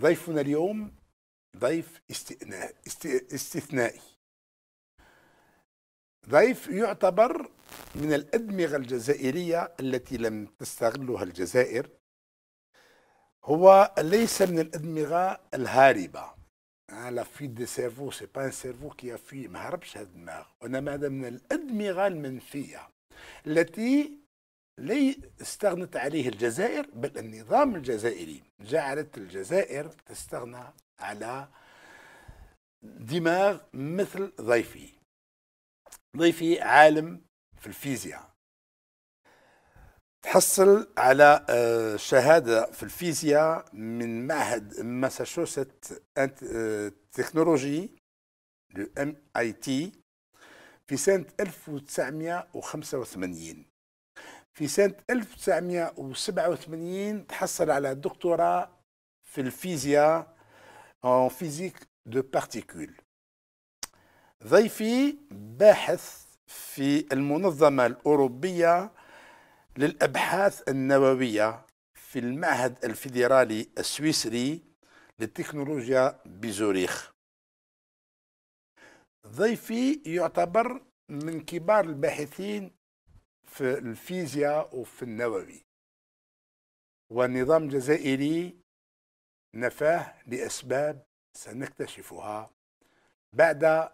ضيفنا اليوم ضيف استثنائي ضيف يعتبر من الأدمغة الجزائرية التي لم تستغلها الجزائر هو ليس من الأدمغة الهاربة لا في دي سيرفو سي با سيرفو كي في ما هربش هذا الدماغ وانما هذا من الأدمغة المنفية التي لي استغنت عليه الجزائر بل النظام الجزائري جعلت الجزائر تستغنى على دماغ مثل ضيفي ضيفي عالم في الفيزياء تحصل على آه، شهادة في الفيزياء من معهد ماساتشوست آه، تكنولوجي لو ام اي تي في سنة 1985 في سنة 1987 تحصل على دكتوراه في الفيزياء اون فيزيك دو بارتيكول ضيفي باحث في المنظمة الأوروبية للأبحاث النووية في المعهد الفيدرالي السويسري للتكنولوجيا بزوريخ ضيفي يعتبر من كبار الباحثين في الفيزياء وفي النووي والنظام الجزائري نفاه لأسباب سنكتشفها بعد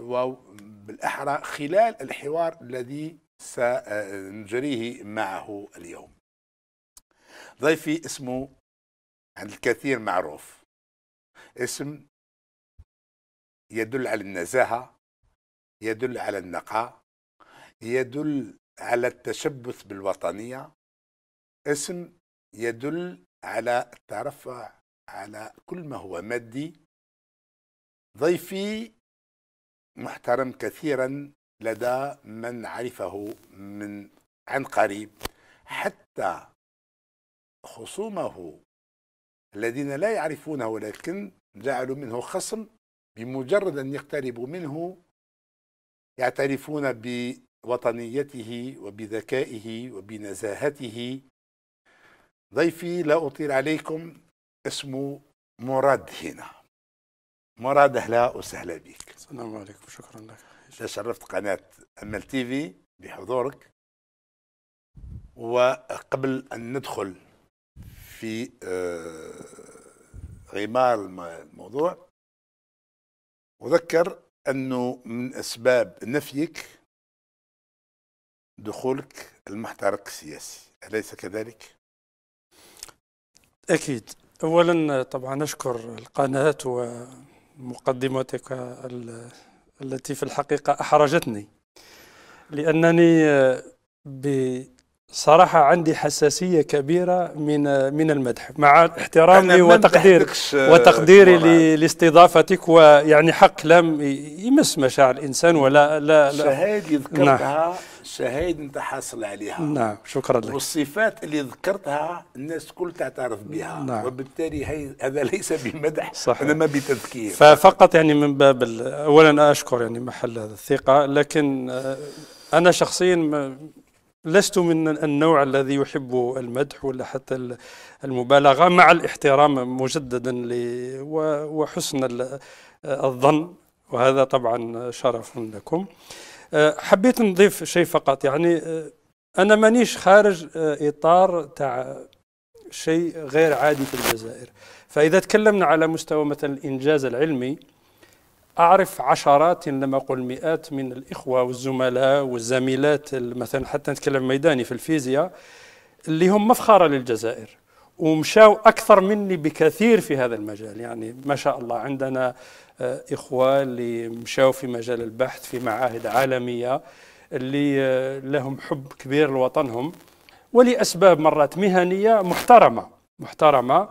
وبالأحرى خلال الحوار الذي سنجريه معه اليوم ضيفي اسمه عند الكثير معروف اسم يدل على النزاهة يدل على النقاء يدل على التشبث بالوطنية اسم يدل على الترفع على كل ما هو مادي ضيفي محترم كثيرا لدى من عرفه من عن قريب حتى خصومه الذين لا يعرفونه ولكن جعلوا منه خصم بمجرد ان يقتربوا منه يعترفون ب وطنيته وبذكائه وبنزاهته ضيفي لا أطيل عليكم اسمه مراد هنا مراد أهلا وسهلا بك السلام عليكم شكرا لك تشرفت قناة أمل تيفي بحضورك وقبل أن ندخل في غمار آه، الموضوع أذكر أنه من أسباب نفيك دخولك المحترق السياسي أليس كذلك؟ أكيد أولا طبعا أشكر القناة ومقدمتك التي في الحقيقة أحرجتني لأنني صراحة عندي حساسية كبيرة من من المدح مع احترامي وتقدير آه، وتقديري لاستضافتك ويعني حق لم يمس مشاعر الإنسان ولا لا لا شهادة اللي ذكرتها نعم. أنت حاصل عليها نعم شكرا لك والصفات اللي ذكرتها الناس الكل تعترف بها نعم. وبالتالي هي هذا ليس بمدح صحيح. إنما بتذكير ففقط يعني من باب أولا أشكر يعني محل الثقة لكن آه، أنا شخصيا لست من النوع الذي يحب المدح ولا حتى المبالغة مع الاحترام مجددا وحسن الظن وهذا طبعا شرف لكم أه، حبيت نضيف شيء فقط يعني أه، أنا مانيش خارج أه، إطار تاع شيء غير عادي في الجزائر فإذا تكلمنا على مستوى مثلا الإنجاز العلمي أعرف عشرات لما أقول مئات من الإخوة والزملاء والزميلات مثلا حتى نتكلم ميداني في الفيزياء اللي هم مفخرة للجزائر ومشاو أكثر مني بكثير في هذا المجال يعني ما شاء الله عندنا آه، إخوة اللي مشاو في مجال البحث في معاهد عالمية اللي آه، لهم حب كبير لوطنهم ولأسباب مرات مهنية محترمة محترمة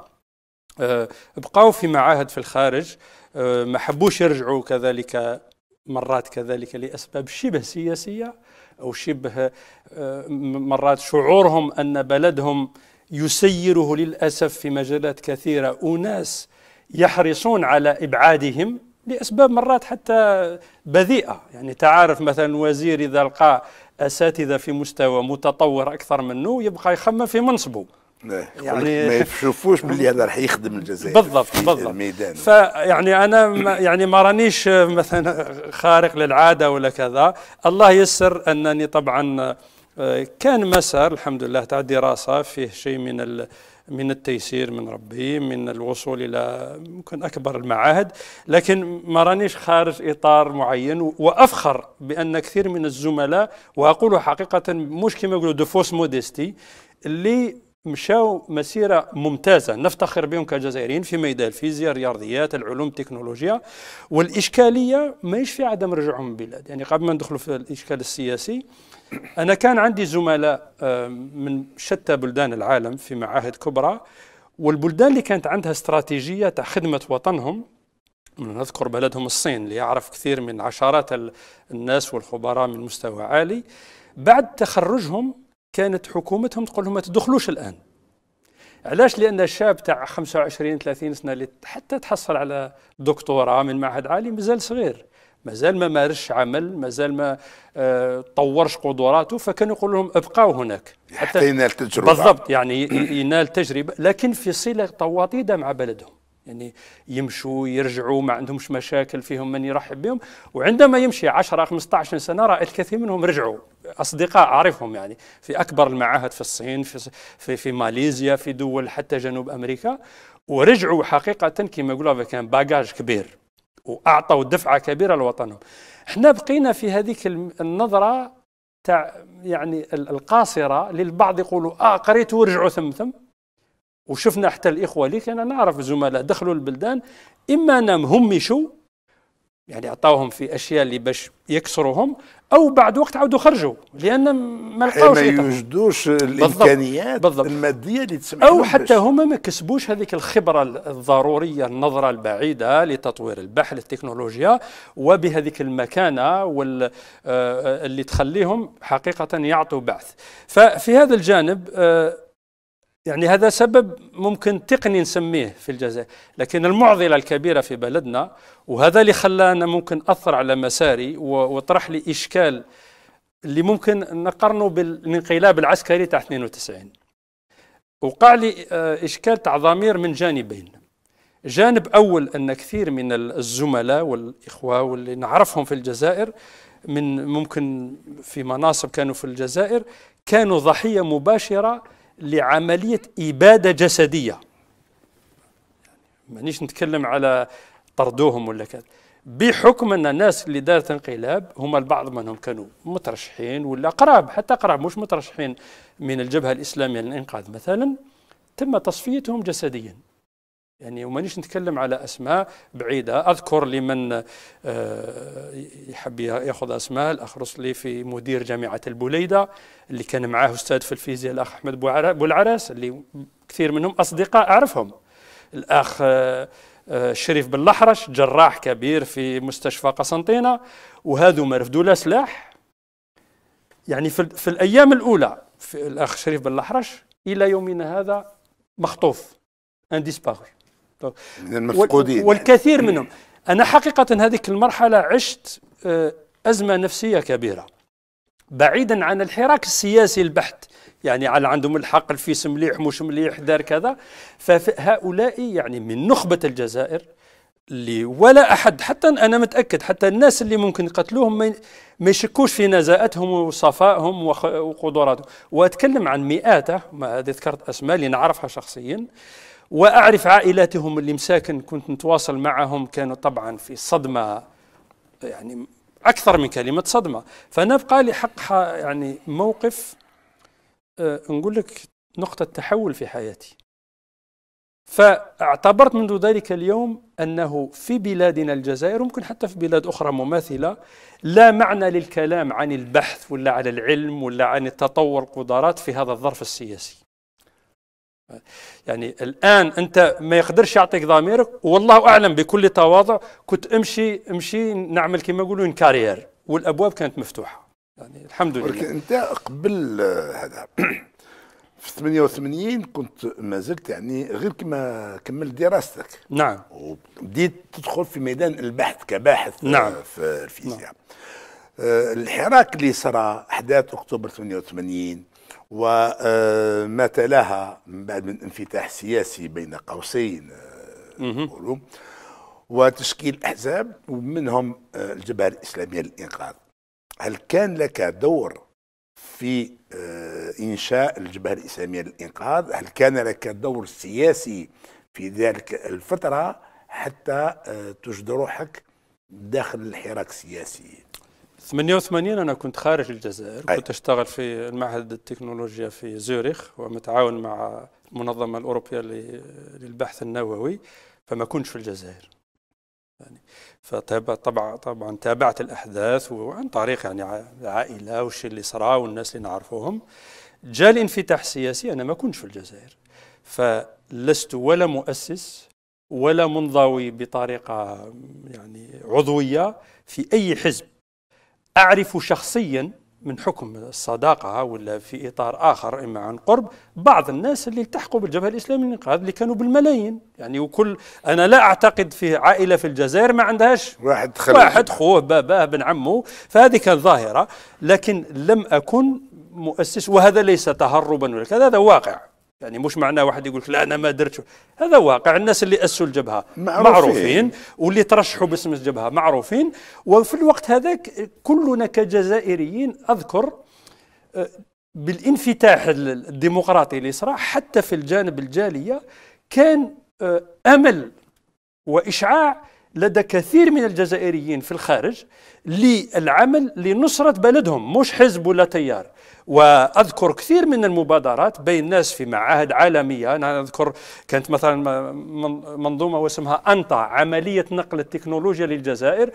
آه، بقاو في معاهد في الخارج آه، ما حبوش يرجعوا كذلك مرات كذلك لأسباب شبه سياسية أو شبه آه، مرات شعورهم أن بلدهم يسيره للأسف في مجالات كثيرة أناس يحرصون على إبعادهم لأسباب مرات حتى بذيئة يعني تعرف مثلا وزير إذا لقى أساتذة في مستوى متطور أكثر منه يبقى يخمم في منصبه يعني ما يشوفوش باللي هذا راح يخدم الجزائر بالضبط بالضبط الميدان فيعني انا يعني ما رانيش مثلا خارق للعاده ولا كذا الله يسر انني طبعا آه، كان مسار الحمد لله تاع دراسه فيه شيء من من التيسير من ربي من الوصول الى ممكن اكبر المعاهد لكن ما رانيش خارج اطار معين وافخر بان كثير من الزملاء واقول حقيقه مش كما يقولوا دو فوس موديستي اللي مشاو مسيرة ممتازة نفتخر بهم كجزائريين في ميدان الفيزياء الرياضيات العلوم التكنولوجيا والإشكالية ماهيش في عدم رجعهم البلاد يعني قبل ما ندخلوا في الإشكال السياسي أنا كان عندي زملاء آه، من شتى بلدان العالم في معاهد كبرى والبلدان اللي كانت عندها استراتيجية تاع خدمة وطنهم نذكر بلدهم الصين اللي يعرف كثير من عشرات الناس والخبراء من مستوى عالي بعد تخرجهم كانت حكومتهم تقول لهم ما تدخلوش الان علاش لان الشاب تاع 25 30 سنه اللي حتى تحصل على دكتوراه من معهد عالي مازال صغير مازال ما مارش عمل مازال ما آه، طورش قدراته فكانوا يقول لهم ابقوا هناك حتى ينال تجربه بالضبط يعني ينال تجربه لكن في صله طواطيده مع بلدهم يعني يمشوا يرجعوا ما عندهمش مشاكل فيهم من يرحب بهم وعندما يمشي 10 15 سنه رايت كثير منهم رجعوا اصدقاء اعرفهم يعني في اكبر المعاهد في الصين في في, في ماليزيا في دول حتى جنوب امريكا ورجعوا حقيقه كما يقولوا كان باجاج كبير واعطوا دفعه كبيره لوطنهم احنا بقينا في هذيك النظره تاع يعني القاصره للبعض يقولوا اه قريت ورجعوا ثم ثم وشفنا حتى الاخوه ليك انا نعرف زملاء دخلوا البلدان اما انهم مشوا يعني عطاوهم في اشياء اللي باش يكسروهم او بعد وقت عاودوا خرجوا لان ما لقاوش ما يوجدوش الامكانيات بالضبط. الماديه اللي تسمح او حتى هما ما كسبوش هذيك الخبره الضروريه النظره البعيده لتطوير البحث التكنولوجيا وبهذيك المكانه وال آه، آه، اللي تخليهم حقيقه يعطوا بعث ففي هذا الجانب آه، يعني هذا سبب ممكن تقني نسميه في الجزائر لكن المعضلة الكبيرة في بلدنا وهذا اللي خلانا ممكن أثر على مساري وطرح لي إشكال اللي ممكن نقارنه بالانقلاب العسكري تاع 92 وقع لي آه، إشكال تاع ضمير من جانبين جانب أول أن كثير من الزملاء والإخوة واللي نعرفهم في الجزائر من ممكن في مناصب كانوا في الجزائر كانوا ضحية مباشرة لعملية إبادة جسدية يعني مانيش نتكلم على طردوهم ولا كذا بحكم ان الناس اللي دارت انقلاب هما البعض منهم كانوا مترشحين ولا قراب حتى قراب مش مترشحين من الجبهه الاسلاميه للانقاذ مثلا تم تصفيتهم جسديا يعني ومانيش نتكلم على اسماء بعيده اذكر لمن آه، يحب ياخذ اسماء الاخ رسلي في مدير جامعه البليده اللي كان معاه استاذ في الفيزياء الاخ احمد العراس اللي كثير منهم اصدقاء اعرفهم الاخ الشريف آه، آه، بن لحرش جراح كبير في مستشفى قسنطينه وهذو ما رفدوا له سلاح يعني في, في الايام الاولى في الاخ شريف بن لحرش الى يومنا هذا مخطوف ان من المفقودين والكثير منهم أنا حقيقة هذه المرحلة عشت آه، أزمة نفسية كبيرة بعيدا عن الحراك السياسي البحت يعني على عندهم الحق الفيس مليح مش مليح دار كذا فهؤلاء يعني من نخبة الجزائر اللي ولا أحد حتى أنا متأكد حتى الناس اللي ممكن يقتلوهم ما يشكوش في نزاهتهم وصفائهم وقدراتهم وأتكلم عن مئات ما ذكرت أسماء اللي نعرفها شخصيا واعرف عائلاتهم اللي مساكن كنت نتواصل معهم كانوا طبعا في صدمه يعني اكثر من كلمه صدمه فانا بقى لي حق يعني موقف أه نقول لك نقطه تحول في حياتي فاعتبرت منذ ذلك اليوم انه في بلادنا الجزائر وممكن حتى في بلاد اخرى مماثله لا معنى للكلام عن البحث ولا على العلم ولا عن التطور القدرات في هذا الظرف السياسي يعني الان انت ما يقدرش يعطيك ضميرك والله اعلم بكل تواضع كنت امشي امشي نعمل كما يقولون كارير والابواب كانت مفتوحه يعني الحمد لله ولكن انت قبل آه، هذا في 88 كنت ما زلت يعني غير كما كملت دراستك نعم وبديت تدخل في ميدان البحث كباحث آه، نعم في الفيزياء نعم. الحراك اللي صرى احداث اكتوبر 88 وما تلاها من بعد من انفتاح سياسي بين قوسين نقولوا آه، وتشكيل احزاب ومنهم آه، الجبهه الاسلاميه للانقاذ هل كان لك دور في آه، انشاء الجبهه الاسلاميه للانقاذ هل كان لك دور سياسي في ذلك الفتره حتى تجد روحك داخل الحراك السياسي 88 انا كنت خارج الجزائر أي. كنت اشتغل في المعهد التكنولوجيا في زوريخ ومتعاون مع المنظمه الاوروبيه للبحث النووي فما كنتش في الجزائر يعني فطبعا طبعا طبعا تابعت الاحداث وعن طريق يعني العائله والشيء اللي صرا والناس اللي نعرفوهم جاء الانفتاح السياسي انا ما كنتش في الجزائر فلست ولا مؤسس ولا منضوي بطريقه يعني عضويه في اي حزب أعرف شخصيا من حكم الصداقة ولا في إطار آخر إما عن قرب بعض الناس اللي التحقوا بالجبهة الإسلامية الإنقاذ اللي كانوا بالملايين يعني وكل أنا لا أعتقد في عائلة في الجزائر ما عندهاش واحد خليل. واحد خوه باباه ابن عمه فهذه كانت ظاهرة لكن لم أكن مؤسس وهذا ليس تهربا ولا كذا هذا واقع يعني مش معناه واحد يقول لك لا انا ما درتش هذا واقع الناس اللي اسسوا الجبهه معروفين. معروفين واللي ترشحوا باسم الجبهه معروفين وفي الوقت هذاك كلنا كجزائريين اذكر آه، بالانفتاح الديمقراطي اللي صرا حتى في الجانب الجاليه كان آه، امل واشعاع لدى كثير من الجزائريين في الخارج للعمل لنصره بلدهم مش حزب ولا تيار واذكر كثير من المبادرات بين الناس في معاهد عالميه انا اذكر كانت مثلا منظومه واسمها انطا عمليه نقل التكنولوجيا للجزائر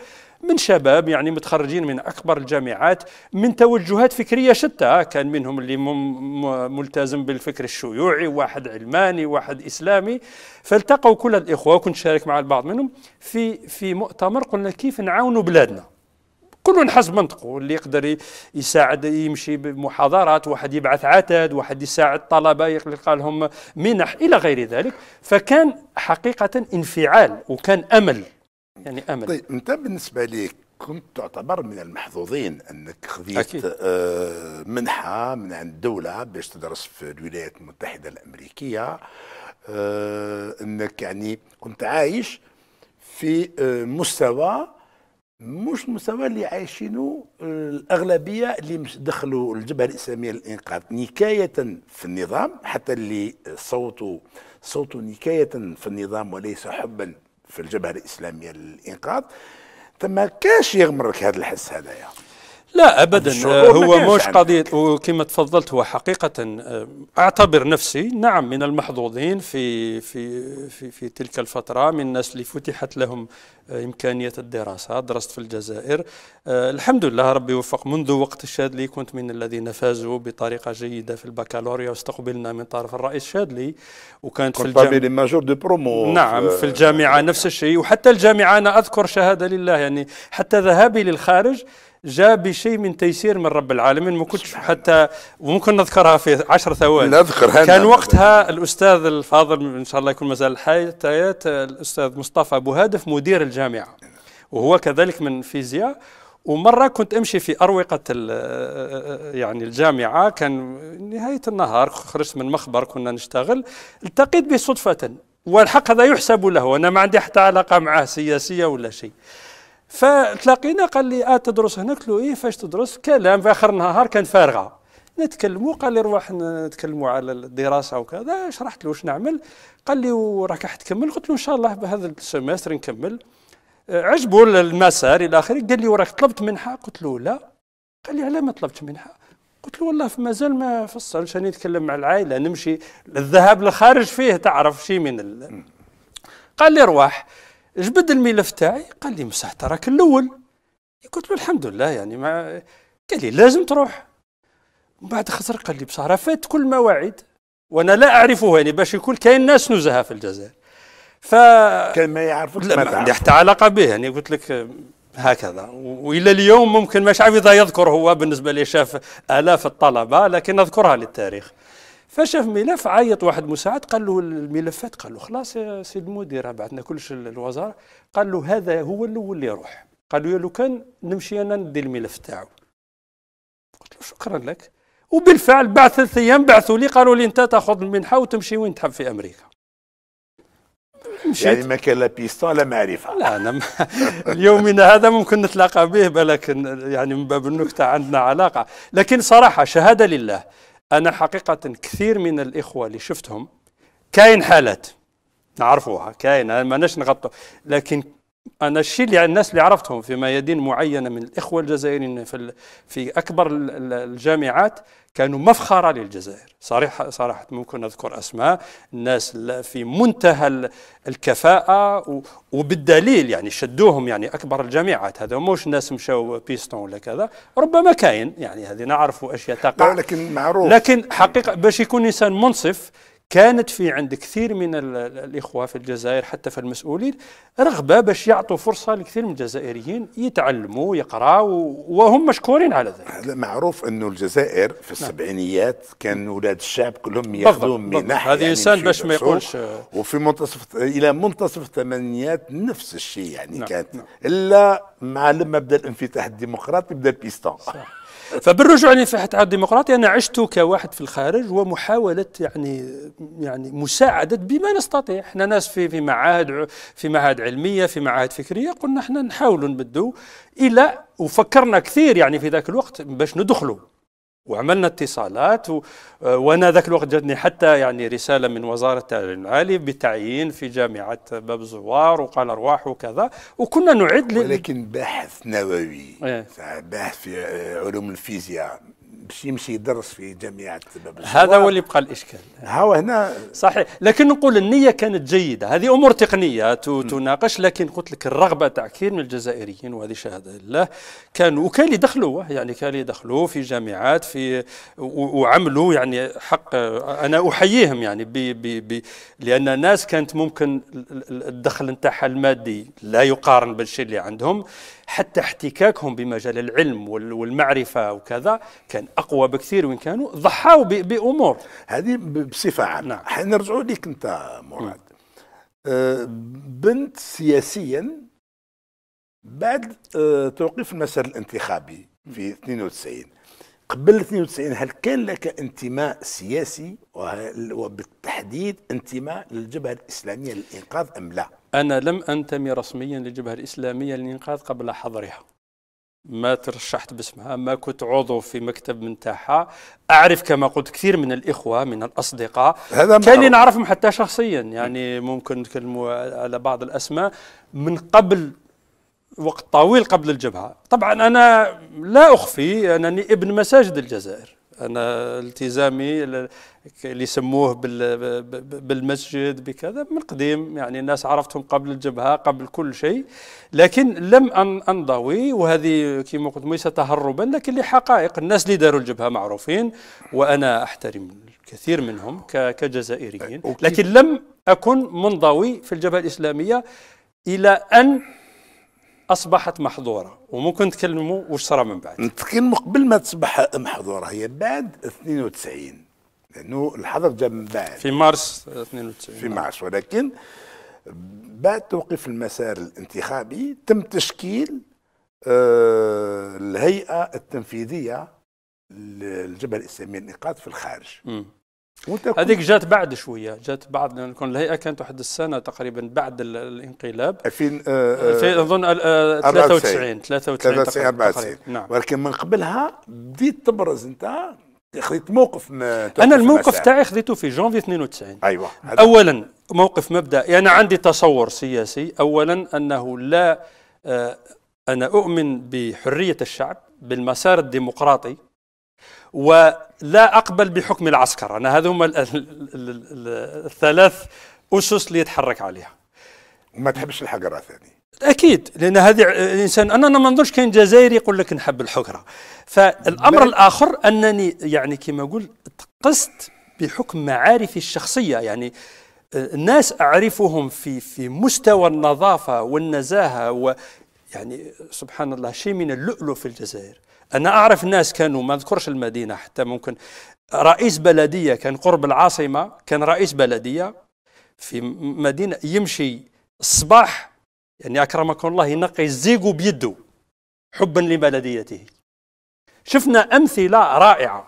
من شباب يعني متخرجين من اكبر الجامعات من توجهات فكريه شتى كان منهم اللي ملتزم بالفكر الشيوعي واحد علماني واحد اسلامي فالتقوا كل الاخوه وكنت شارك مع البعض منهم في في مؤتمر قلنا كيف نعاونوا بلادنا كل حسب منطقه اللي يقدر يساعد يمشي بمحاضرات واحد يبعث عتاد واحد يساعد طلبة يلقى لهم منح إلى غير ذلك فكان حقيقة انفعال وكان أمل يعني أمل طيب أنت بالنسبة لك كنت تعتبر من المحظوظين انك خذيت أكيد. آه منحه من عند الدوله باش تدرس في الولايات المتحده الامريكيه آه انك يعني كنت عايش في آه مستوى مش المستوى اللي عايشينه الاغلبيه اللي مش دخلوا الجبهه الاسلاميه للانقاذ نكايه في النظام حتى اللي صوتوا صوتوا نكايه في النظام وليس حبا في الجبهه الاسلاميه للانقاذ تما كاش يغمرك هذا الحس هذايا لا ابدا هو مش قضيه وكما تفضلت هو حقيقه آه، اعتبر نفسي نعم من المحظوظين في في في, في تلك الفتره من الناس اللي فتحت لهم آه، امكانيه الدراسه درست في الجزائر آه، الحمد لله ربي وفق منذ وقت الشادلي كنت من الذين فازوا بطريقه جيده في البكالوريا واستقبلنا من طرف الرئيس الشادلي وكانت في الجامعه دي برومو نعم euh, في الجامعه نفس الشيء وحتى الجامعه انا اذكر شهاده لله يعني حتى ذهابي للخارج جاء بشيء من تيسير من رب العالمين ما كنتش حتى وممكن نذكرها في عشر ثواني نذكرها كان وقتها الأستاذ الفاضل ان شاء الله يكون مازال حي الأستاذ مصطفى أبو هادف مدير الجامعة وهو كذلك من فيزياء ومره كنت امشي في اروقه يعني الجامعه كان نهايه النهار خرجت من مخبر كنا نشتغل التقيت به صدفه والحق هذا يحسب له انا ما عندي حتى علاقه معه سياسيه ولا شيء فتلاقينا قال لي اه تدرس هنا قلت له ايه فاش تدرس كلام في اخر النهار كانت فارغه نتكلموا قال لي روح نتكلموا على الدراسه وكذا شرحت له واش نعمل قال لي وراك راح تكمل قلت له ان شاء الله بهذا السيمستر نكمل آه، عجبوا المسار الى اخره قال لي وراك طلبت منحه قلت له لا قال لي علاه ما طلبت منحه قلت له والله مازال ما فصلش راني نتكلم مع العائله نمشي الذهاب للخارج فيه تعرف شي من ال... قال لي روح جبد الملف تاعي قال لي مسح تراك الاول قلت له الحمد لله يعني ما قال لي لازم تروح من بعد خسر قال لي بصراحه فات كل المواعيد وانا لا اعرفه يعني باش يكون كاين ناس نزهه في الجزائر ف كان ما يعرفوش ما عندي حتى علاقه به يعني قلت لك هكذا والى اليوم ممكن مش عارف اذا يذكر هو بالنسبه لي شاف الاف الطلبه لكن اذكرها للتاريخ فشاف ملف عيط واحد مساعد قال له الملفات قال له خلاص يا سيد المدير بعثنا كلش الوزاره قال له هذا هو الاول اللي يروح قال له لو كان نمشي انا ندي الملف تاعو قلت له شكرا لك وبالفعل بعد ثلاث ايام بعثوا لي قالوا لي انت تاخذ المنحه وتمشي وين تحب في امريكا مشيت. يعني ما كان لا بيستون لا معرفه لا انا م... اليومنا هذا ممكن نتلاقى به بلكن يعني من باب النكته عندنا علاقه لكن صراحه شهاده لله أنا حقيقة كثير من الإخوة اللي شفتهم كاين حالات نعرفوها كاين ماناش نغطوا لكن انا الشيء اللي الناس اللي عرفتهم في ميادين معينه من الاخوه الجزائريين في في اكبر الجامعات كانوا مفخره للجزائر صريحه صراحه ممكن اذكر اسماء الناس في منتهى الكفاءه وبالدليل يعني شدوهم يعني اكبر الجامعات هذا مش ناس مشاو بيستون ولا كذا ربما كاين يعني هذه نعرف اشياء تقع لكن معروف لكن حقيقه باش يكون انسان منصف كانت في عند كثير من الإخوة في الجزائر حتى في المسؤولين رغبة باش يعطوا فرصة لكثير من الجزائريين يتعلموا يقراوا وهم مشكورين على ذلك معروف أنه الجزائر في نعم. السبعينيات كان أولاد الشعب كلهم ياخذوا منح هذا إنسان يعني باش ما يقولش وفي منتصف إلى منتصف الثمانينات نفس الشيء يعني نعم. كانت نعم. إلا مع لما بدا الانفتاح الديمقراطي بدا البيستون صح. فبالرجوع للانفتاح على الديمقراطية أنا عشت كواحد في الخارج ومحاولة يعني يعني مساعدة بما نستطيع، احنا ناس في في معاهد في معاهد علمية في معاهد فكرية قلنا احنا نحاولوا نمدوا إلى وفكرنا كثير يعني في ذاك الوقت باش ندخلوا وعملنا اتصالات آه، وانا ذاك الوقت جاتني حتى يعني رساله من وزاره التعليم العالي بتعيين في جامعه باب الزوار وقال ارواح وكذا وكنا نعد ولكن باحث نووي ايه؟ باحث في آه، علوم الفيزياء باش يمشي يدرس في جامعات باب هذا هو اللي بقى الاشكال هو هنا صحيح لكن نقول النيه كانت جيده هذه امور تقنيه تناقش لكن قلت لك الرغبه تاع كثير من الجزائريين وهذه شهاده لله كانوا وكان اللي دخلوا يعني كان اللي دخلوا في جامعات في وعملوا يعني حق انا احييهم يعني بي بي بي لان الناس كانت ممكن الدخل نتاعها المادي لا يقارن بالشيء اللي عندهم حتى احتكاكهم بمجال العلم والمعرفة وكذا كان أقوى بكثير وإن كانوا ضحاوا بأمور هذه بصفة عامة نعم. حنرجعوا لك أنت مراد آه بنت سياسيا بعد آه توقيف المسار الانتخابي في 92 قبل 92 هل كان لك انتماء سياسي وبالتحديد انتماء للجبهة الإسلامية للإنقاذ أم لا؟ أنا لم أنتمي رسميا للجبهة الإسلامية للإنقاذ قبل حظرها ما ترشحت باسمها ما كنت عضو في مكتب من تاعها أعرف كما قلت كثير من الإخوة من الأصدقاء هذا كان نعرفهم حتى شخصيا يعني ممكن نتكلموا على بعض الأسماء من قبل وقت طويل قبل الجبهة طبعا أنا لا أخفي أنني ابن مساجد الجزائر أنا التزامي اللي يسموه بالمسجد بكذا من قديم يعني الناس عرفتهم قبل الجبهة قبل كل شيء لكن لم أنضوي وهذه كما قلت ليس تهربا لكن لحقائق الناس اللي داروا الجبهة معروفين وأنا أحترم الكثير منهم كجزائريين لكن لم أكن منضوي في الجبهة الإسلامية إلى أن اصبحت محظوره وممكن نتكلموا وش صرا من بعد نتكلم قبل ما تصبح محظوره هي بعد 92 لانه الحظر جاء من بعد في مارس 92 في مارس ولكن بعد توقيف المسار الانتخابي تم تشكيل آه، الهيئه التنفيذيه للجبهه الاسلاميه النقاط في الخارج هذيك جات بعد شويه جات بعد لان الهيئه كانت واحد السنه تقريبا بعد الانقلاب 2000 آه, آه، اظن 93 93 93 94 نعم ولكن من قبلها بديت تبرز انت خذيت موقف ما انا الموقف تاعي خذيته في جونفي 92 ايوه اولا موقف مبدئي انا عندي تصور سياسي اولا انه لا آه انا اؤمن بحريه الشعب بالمسار الديمقراطي ولا اقبل بحكم العسكر انا هذو هما الثلاث اسس اللي يتحرك عليها ما تحبش الحجره ثاني اكيد لان هذه الانسان انا ما نظنش كاين جزائري يقول لك نحب الحكره فالامر الاخر انني يعني كما اقول قست بحكم معارفي الشخصيه يعني آه، الناس اعرفهم في في مستوى النظافه والنزاهه و يعني سبحان الله شيء من اللؤلؤ في الجزائر انا اعرف ناس كانوا ما اذكرش المدينه حتى ممكن رئيس بلديه كان قرب العاصمه كان رئيس بلديه في مدينه يمشي الصباح يعني أكرمكم الله ينقي الزيغو بيده حبا لبلديته شفنا أمثلة رائعة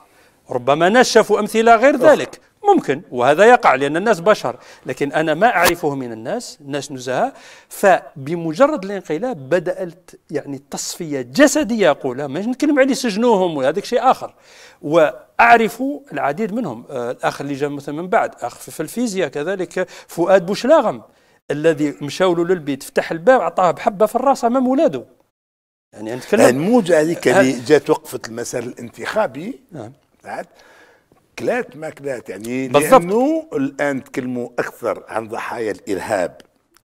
ربما نشف أمثلة غير ذلك ممكن وهذا يقع لأن الناس بشر لكن أنا ما أعرفه من الناس الناس نزهة فبمجرد الانقلاب بدأت يعني التصفية جسدية أقول ما نتكلم عليه سجنوهم وهذاك شيء آخر وأعرف العديد منهم آه، الأخ اللي جاء مثلا من بعد أخ في الفيزياء كذلك فؤاد بوشلاغم الذي مشاو له للبيت فتح الباب عطاه بحبه في الراس امام ولاده يعني نتكلم الموجه هذيك اللي جات وقفه المسار الانتخابي نعم كلات ما كلات يعني بالضبط. لانه الان تكلموا اكثر عن ضحايا الارهاب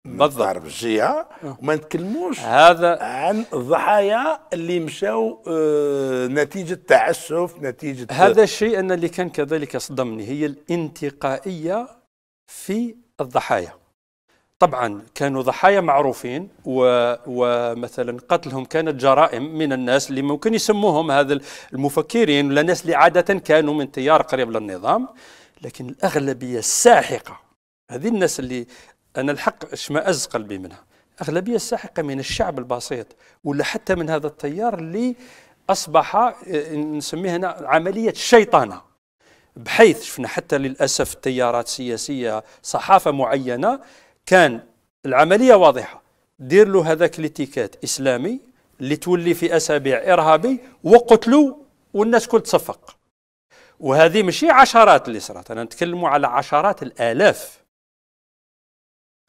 بالضبط الجهه آه. وما نتكلموش هذا عن الضحايا اللي مشاو آه، نتيجه تعسف نتيجه هذا الشيء انا اللي كان كذلك صدمني هي الانتقائيه في الضحايا طبعا كانوا ضحايا معروفين و... ومثلا قتلهم كانت جرائم من الناس اللي ممكن يسموهم هذا المفكرين ولا الناس اللي عادة كانوا من تيار قريب للنظام لكن الأغلبية الساحقة هذه الناس اللي أنا الحق اشمأز قلبي منها أغلبية الساحقة من الشعب البسيط ولا حتى من هذا التيار اللي أصبح آه، نسميه هنا عملية شيطانة بحيث شفنا حتى للأسف تيارات سياسية صحافة معينة كان العمليه واضحه دير له هذاك ليتيكات اسلامي اللي تولي في اسابيع ارهابي وقتلوا والناس كل تصفق وهذه ماشي عشرات اللي صارت انا نتكلم على عشرات الالاف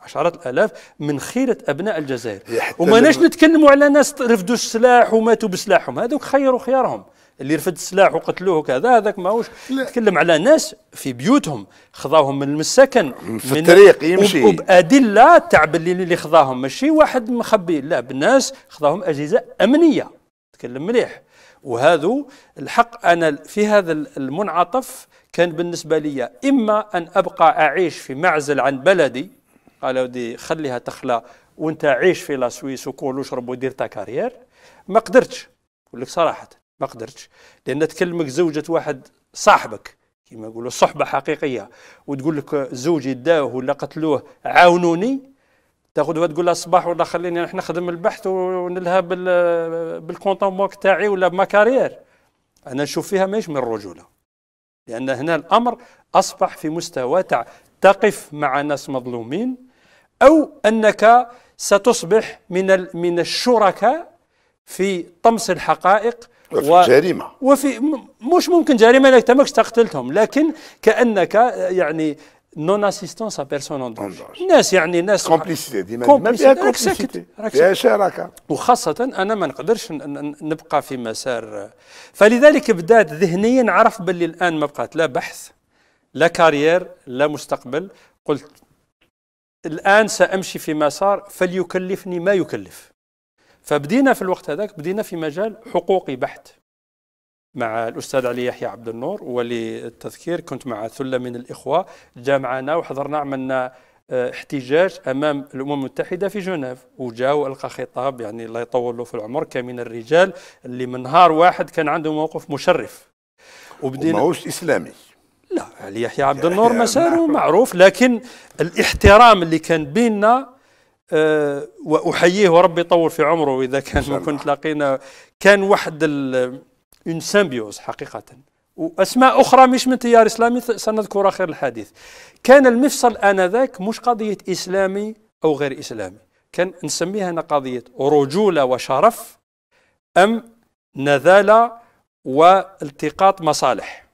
عشرات الالاف من خيره ابناء الجزائر وما نتكلموا على ناس رفدوا السلاح وماتوا بسلاحهم هذوك خيروا خيارهم اللي رفد السلاح وقتلوه وكذا هذاك ماهوش تكلم على ناس في بيوتهم خضاهم من السكن في من الطريق يمشي وبادله تاع باللي اللي خذاهم ماشي واحد مخبي لا بالناس خذاهم اجهزه امنيه تكلم مليح وهذو الحق انا في هذا المنعطف كان بالنسبه لي اما ان ابقى اعيش في معزل عن بلدي قال ودي خليها تخلى وانت عيش في لا سويس وكول وشرب ودير تا كارير ما قدرتش اقول لك صراحه ما قدرتش لان تكلمك زوجة واحد صاحبك كما يقولوا صحبة حقيقية وتقول لك زوجي داه ولا قتلوه عاونوني تاخذها تقول لها صباح ولا خليني احنا نخدم البحث ونلها بالكونتوموك تاعي ولا بما كارير انا نشوف فيها ماهيش من الرجوله لان هنا الامر اصبح في مستوى تاع تقف مع ناس مظلومين او انك ستصبح من من الشركاء في طمس الحقائق وفي و... جريمه وفي مش ممكن جريمه لك انت تقتلتهم لكن كانك يعني نون اسيستونس ا بيرسون اون الناس يعني ناس كومبليسيتي ديما كومبليسيتي راك فيها شراكه وخاصه انا ما نقدرش نبقى في مسار فلذلك بدات ذهنيا عرف باللي الان ما بقات لا بحث لا كارير لا مستقبل قلت الان سامشي في مسار فليكلفني ما يكلف فبدينا في الوقت هذاك بدينا في مجال حقوقي بحت مع الاستاذ علي يحيى عبد النور وللتذكير كنت مع ثله من الاخوه جاء معنا وحضرنا عملنا آه، احتجاج امام الامم المتحده في جنيف وجا والقى خطاب يعني الله يطول له في العمر كان من الرجال اللي من نهار واحد كان عنده موقف مشرف وبدينا ماهوش اسلامي لا علي يحيى عبد النور مساره معروف لكن الاحترام اللي كان بيننا أه واحييه وربي يطول في عمره اذا كان ما كنت لاقينا كان واحد اون سيمبيوز حقيقه واسماء اخرى مش من تيار اسلامي سنذكر اخر الحديث كان المفصل انذاك مش قضيه اسلامي او غير اسلامي كان نسميها انا قضيه رجوله وشرف ام نذاله والتقاط مصالح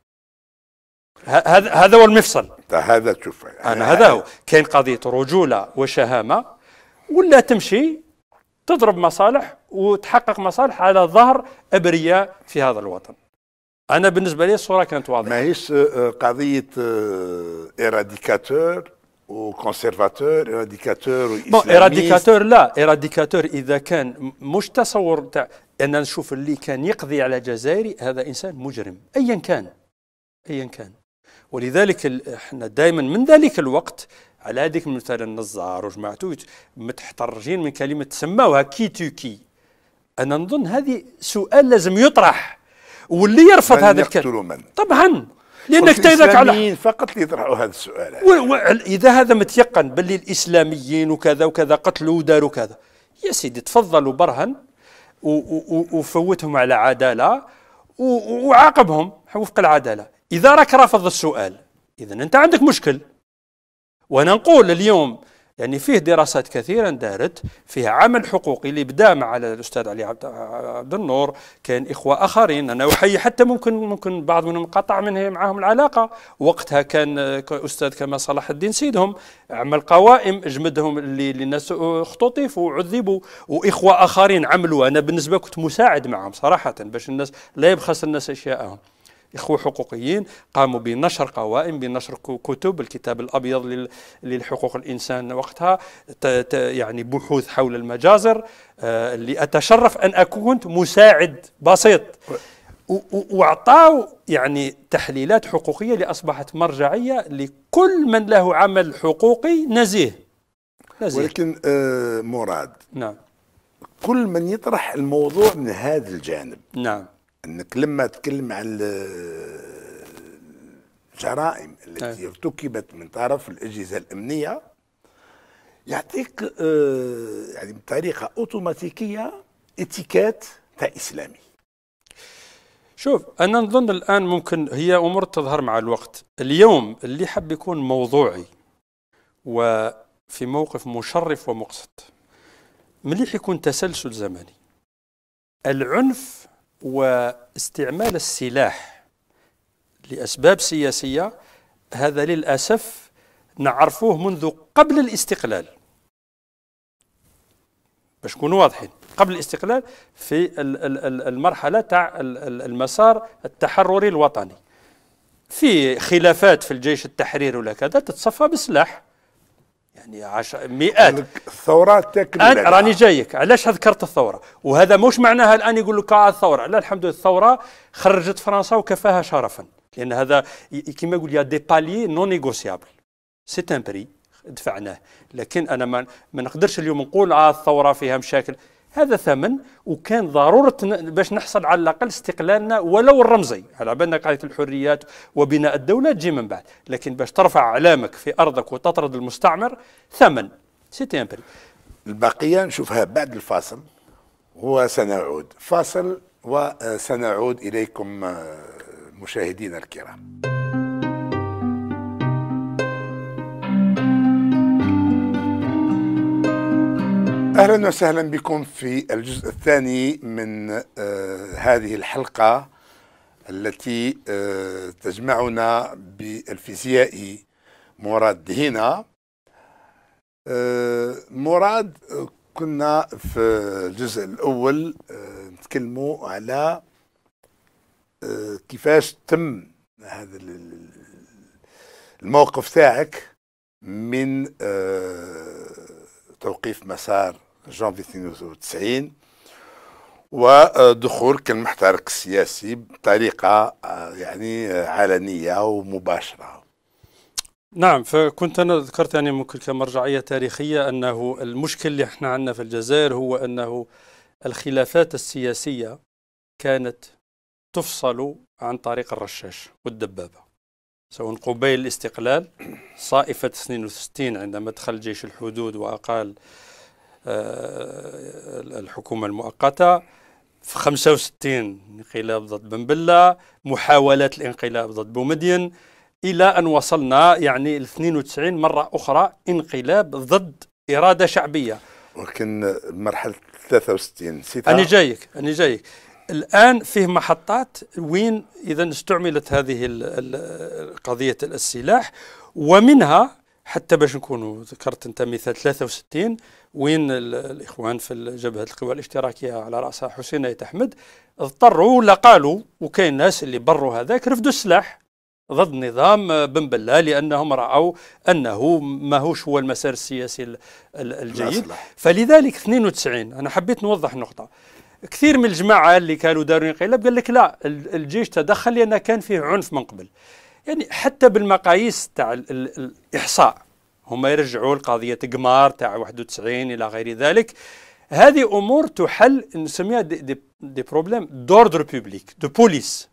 هذا هذا هو المفصل هذا تشوف انا هذا هو كاين قضيه رجوله وشهامه ولا تمشي تضرب مصالح وتحقق مصالح على ظهر ابرياء في هذا الوطن انا بالنسبه لي الصوره كانت واضحه ماهيش آه، آه، قضيه اراديكاتور آه، وكونسيرفاتور ايراديكاتور بون ايراديكاتور لا ايراديكاتور اذا كان مش تصور تاع انا نشوف اللي كان يقضي على جزائري هذا انسان مجرم ايا كان ايا كان ولذلك احنا دائما من ذلك الوقت على هذيك مثلا النزار وجماعته متحترجين من كلمه تسماوها كي كي انا نظن هذه سؤال لازم يطرح واللي يرفض هذا الكلام طبعا لانك تيذاك على فقط اللي يطرحوا هذا السؤال و... و... اذا هذا متيقن باللي الاسلاميين وكذا وكذا قتلوا وداروا كذا يا سيدي تفضلوا برهن و... و... وفوتهم على عداله و... وعاقبهم وفق العداله اذا راك رافض السؤال اذا انت عندك مشكل ونقول اليوم يعني فيه دراسات كثيرة دارت فيها عمل حقوقي اللي بدا مع الأستاذ علي عبد النور كان إخوة آخرين أنا أحيي حتى ممكن ممكن بعض منهم قطع منه معهم العلاقة وقتها كان أستاذ كما صلاح الدين سيدهم عمل قوائم جمدهم اللي الناس اختطفوا وعذبوا وإخوة آخرين عملوا أنا بالنسبة كنت مساعد معهم صراحة باش الناس لا يبخس الناس أشياءهم إخوة حقوقيين قاموا بنشر قوائم بنشر كتب الكتاب الأبيض للحقوق الإنسان وقتها يعني بحوث حول المجازر آه، اللي أتشرف أن أكون مساعد بسيط وعطاوا يعني تحليلات حقوقيه اللي اصبحت مرجعيه لكل من له عمل حقوقي نزيه, نزيه. ولكن آه، مراد نعم كل من يطرح الموضوع من هذا الجانب نعم انك لما تكلم عن الجرائم التي ارتكبت من طرف الاجهزه الامنيه يعطيك آه، يعني بطريقه اوتوماتيكيه اتيكات تاع اسلامي شوف انا نظن الان ممكن هي امور تظهر مع الوقت اليوم اللي حب يكون موضوعي وفي موقف مشرف ومقصد مليح يكون تسلسل زمني العنف واستعمال السلاح لأسباب سياسية هذا للأسف نعرفوه منذ قبل الاستقلال باش نكونوا واضحين قبل الاستقلال في المرحله تاع المسار التحرري الوطني في خلافات في الجيش التحرير ولا كذا تتصفى بالسلاح يعني عش... مئات الثورات تكمل راني جايك علاش ذكرت الثوره وهذا مش معناها الان يقول لك آه الثوره لا الحمد لله الثوره خرجت فرنسا وكفاها شرفا لان هذا كما يقول يا دي بالي نون نيغوسيابل سي ان بري دفعناه لكن انا ما, ما نقدرش اليوم نقول آه الثوره فيها مشاكل هذا ثمن وكان ضرورة باش نحصل على الأقل استقلالنا ولو الرمزي على بالنا قضية الحريات وبناء الدولة تجي من بعد لكن باش ترفع علامك في أرضك وتطرد المستعمر ثمن سيتي البقية نشوفها بعد الفاصل وسنعود فاصل وسنعود إليكم آه، مشاهدينا الكرام اهلا وسهلا بكم في الجزء الثاني من آه هذه الحلقه التي آه تجمعنا بالفيزيائي مراد دهينا آه مراد كنا في الجزء الاول آه، نتكلموا على آه، كيفاش تم هذا الموقف تاعك من آه، توقيف مسار جانفي 92 ودخول كالمحترق السياسي بطريقة آه، يعني آه، علنية ومباشرة نعم فكنت انا ذكرت يعني ممكن كمرجعيه تاريخيه انه المشكل اللي احنا عندنا في الجزائر هو انه الخلافات السياسيه كانت تفصل عن طريق الرشاش والدبابه سواء قبيل الاستقلال صائفه 62 عندما دخل جيش الحدود واقال آه، الحكومة المؤقتة في 65 انقلاب ضد بن بلة محاولات الانقلاب ضد بومدين إلى أن وصلنا يعني 92 مرة أخرى انقلاب ضد إرادة شعبية ولكن مرحلة 63 ستة أنا جايك أنا جايك الآن فيه محطات وين إذا استعملت هذه قضية السلاح ومنها حتى باش نكونوا ذكرت أنت مثال 63 وين الاخوان في جبهه القوى الاشتراكيه على راسها حسين ايت احمد اضطروا ولا قالوا وكاين ناس اللي بروا هذاك رفدوا السلاح ضد نظام بن بلا لانهم راوا انه ماهوش هو المسار السياسي الجيد فلذلك 92 انا حبيت نوضح نقطه كثير من الجماعه اللي كانوا داروا انقلاب قال لك لا الجيش تدخل لان كان فيه عنف من قبل يعني حتى بالمقاييس تاع الاحصاء هم يرجعوا لقضية قمار تاع 91 إلى غير ذلك هذه أمور تحل نسميها دي, دي, دي بروبليم دوردر بوبليك دو بوليس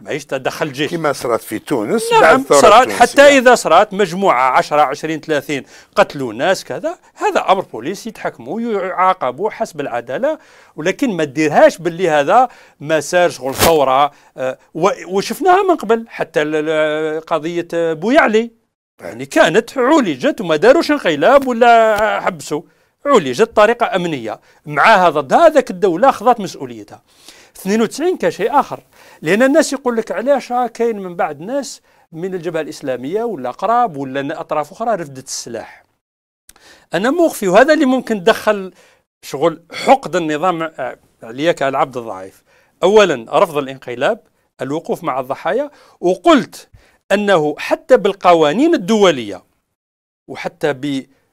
ماهيش تدخل جيش كما صرات في تونس نعم صرات حتى إذا صرات مجموعة 10 20 30 قتلوا ناس كذا هذا أمر بوليس يتحكموا يعاقبوا حسب العدالة ولكن ما ديرهاش باللي هذا مسار شغل ثورة آه، وشفناها من قبل حتى قضية بويعلي يعني كانت عولجت وما داروش انقلاب ولا حبسوا عولجت طريقة أمنية معها ضد هذاك الدولة خضت مسؤوليتها 92 كشيء آخر لأن الناس يقول لك علاش كاين من بعد ناس من الجبهة الإسلامية ولا قراب ولا أطراف أخرى رفدت السلاح أنا مخفي وهذا اللي ممكن دخل شغل حقد النظام عليا كالعبد الضعيف أولا رفض الانقلاب الوقوف مع الضحايا وقلت أنه حتى بالقوانين الدولية وحتى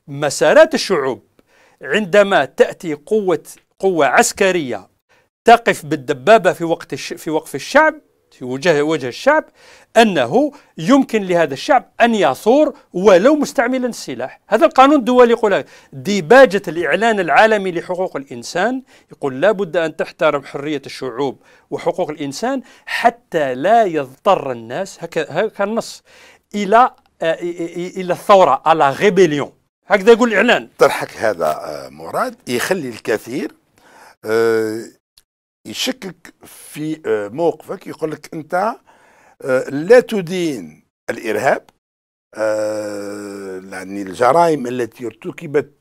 بمسارات الشعوب عندما تأتي قوة قوة عسكرية تقف بالدبابة في وقت في وقف الشعب في وجه وجه الشعب أنه يمكن لهذا الشعب أن يثور ولو مستعملا السلاح هذا القانون الدولي يقول ديباجة الإعلان العالمي لحقوق الإنسان يقول لا بد أن تحترم حرية الشعوب وحقوق الإنسان حتى لا يضطر الناس هكذا النص إلى آه، إلى الثورة على غيبيليون هكذا يقول الإعلان طرحك هذا آه، مراد يخلي الكثير آه، يشكك في آه، موقفك يقول لك انت آه، لا تدين الارهاب يعني الجرائم التي ارتكبت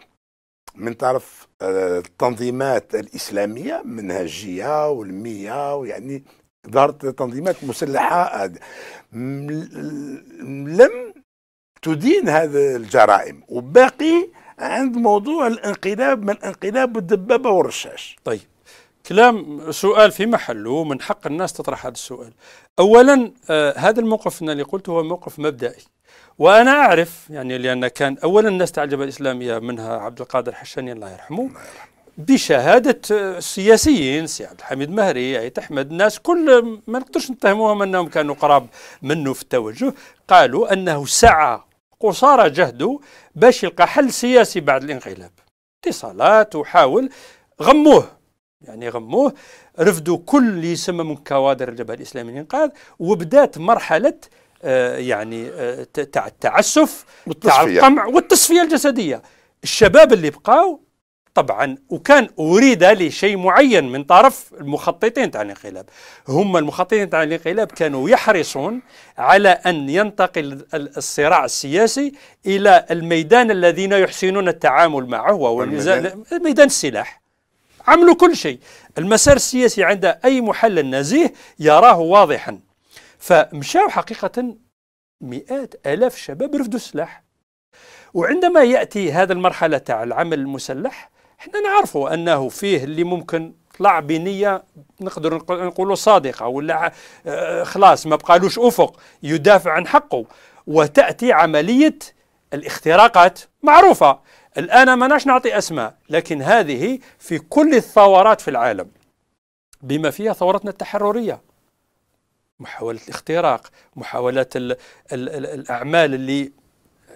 من طرف التنظيمات الاسلاميه منهجيه والميه ويعني ظهرت تنظيمات مسلحه لم تدين هذه الجرائم وباقي عند موضوع الانقلاب من انقلاب الدبابه والرشاش طيب كلام سؤال في محله من حق الناس تطرح هذا السؤال أولا آه هذا الموقف اللي قلته هو موقف مبدئي وانا اعرف يعني لان كان أولا الناس تعجب الاسلاميه منها عبد القادر حشاني الله يرحمه بشهاده السياسيين سي عبد الحميد مهري أي احمد الناس كل ما نقدرش نتهموهم انهم كانوا قراب منه في التوجه قالوا انه سعى قصارى جهده باش يلقى حل سياسي بعد الانقلاب اتصالات وحاول غموه يعني غموه رفدوا كل اللي يسمى من كوادر الجبهه الاسلاميه للانقاذ وبدات مرحله آه، يعني آه، تاع التعسف تاع القمع والتصفيه الجسديه الشباب اللي بقاو طبعا وكان اريد لشيء معين من طرف المخططين تاع الانقلاب هم المخططين تاع الانقلاب كانوا يحرصون على ان ينتقل الصراع السياسي الى الميدان الذين يحسنون التعامل معه وهو ميدان السلاح عملوا كل شيء المسار السياسي عند أي محلل نزيه يراه واضحا فمشاو حقيقة مئات آلاف شباب رفدوا السلاح وعندما يأتي هذا المرحلة تاع العمل المسلح احنا نعرفوا أنه فيه اللي ممكن طلع بنية نقدر نقوله صادقة ولا آه، خلاص ما بقالوش أفق يدافع عن حقه وتأتي عملية الاختراقات معروفة الآن مناش نعطي أسماء لكن هذه في كل الثورات في العالم بما فيها ثورتنا التحررية محاولة الاختراق محاولات الـ الـ الـ الأعمال اللي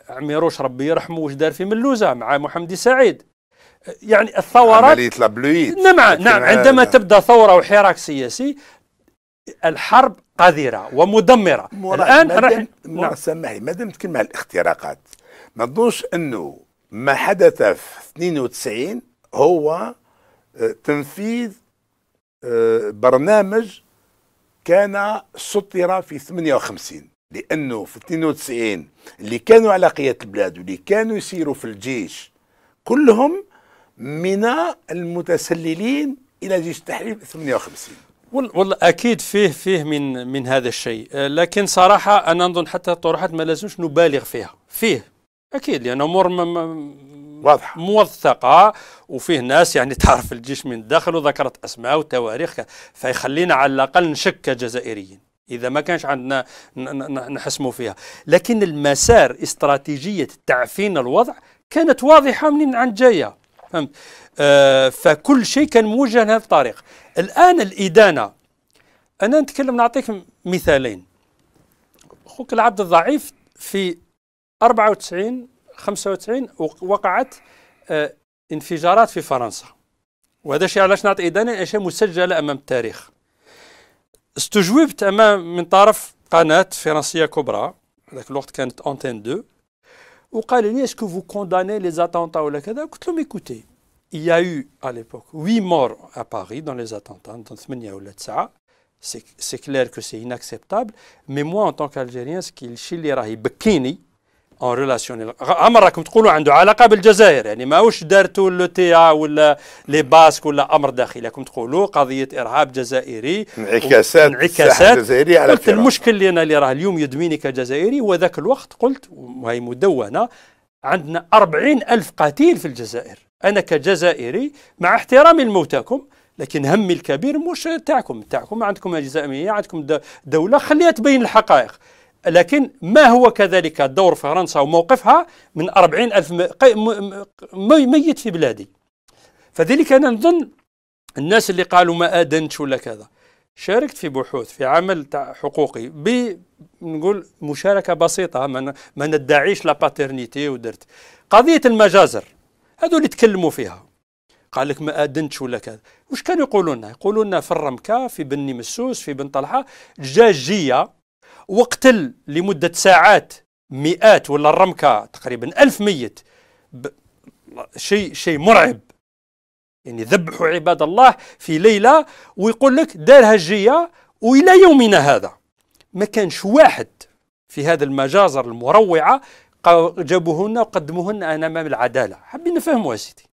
عميروش ربي يرحمه واش دار في ملوزة مع محمد سعيد يعني الثورات عملية لابلويت نعم نعم عندما تبدأ ثورة وحراك سياسي الحرب قذرة ومدمرة الآن راح نعم سامحني ما دام كلمة الاختراقات ما نظنش أنه ما حدث في 92 هو آه، تنفيذ آه، برنامج كان سطر في 58 لانه في 92 اللي كانوا على قياده البلاد واللي كانوا يسيروا في الجيش كلهم من المتسللين الى جيش التحرير 58 والله اكيد فيه فيه من من هذا الشيء آه، لكن صراحه انا نظن حتى الطروحات ما لازمش نبالغ فيها فيه اكيد لان امور واضحه موثقه وفيه ناس يعني تعرف الجيش من الداخل وذكرت اسماء وتواريخ فيخلينا على الاقل نشك كجزائريين اذا ما كانش عندنا نحسموا فيها لكن المسار استراتيجيه تعفين الوضع كانت واضحه من عند جايه فهمت آه فكل شيء كان موجه لهذا الطريق الان الادانه انا نتكلم نعطيك مثالين اخوك العبد الضعيف في 94 95 وقعت آه، انفجارات في فرنسا وهذا الشيء علاش نعطي إدانة أشياء مسجلة أمام التاريخ استجوبت أمام من طرف قناة فرنسية كبرى هذاك الوقت كانت اونتين 2 وقال لي اسكو فو كونداني لي زاتونتا ولا كذا قلت لهم ايكوتي il y a eu à l'époque 8 morts à Paris dans les attentats, c'est clair que c'est inacceptable, mais moi en tant qu'Algérien, ce qu'il est Chili Rahi Bekini, اون ريلاسيون ريلاسيونيل راكم تقولوا عنده علاقه بالجزائر يعني ماهوش دارتو لو تي ولا لي باسك ولا امر داخلي راكم تقولوا قضيه ارهاب جزائري انعكاسات انعكاسات جزائري على قلت المشكل اللي انا اللي راه اليوم يدميني كجزائري وذاك الوقت قلت وهي مدونه عندنا أربعين ألف قتيل في الجزائر أنا كجزائري مع احترامي لموتاكم لكن همي الكبير مش تاعكم تاعكم عندكم أجزاء عندكم دولة خليها تبين الحقائق لكن ما هو كذلك دور فرنسا وموقفها من أربعين ألف ميت في بلادي فذلك أنا نظن الناس اللي قالوا ما آدنتش ولا كذا شاركت في بحوث في عمل تاع حقوقي ب نقول مشاركه بسيطه ما ندعيش لا باترنيتي ودرت قضيه المجازر هذو اللي تكلموا فيها قال لك ما ادنتش ولا كذا واش كانوا يقولوا لنا يقولوا لنا في الرمكه في بني مسوس في بن طلحه جاجيه وقتل لمدة ساعات مئات ولا الرمكة تقريبا ألف ميت شيء شيء مرعب يعني ذبحوا عباد الله في ليلة ويقول لك دارها الجية وإلى يومنا هذا ما كانش واحد في هذا المجازر المروعة جابوهن وقدموهن أمام العدالة حابين نفهموا يا سيدي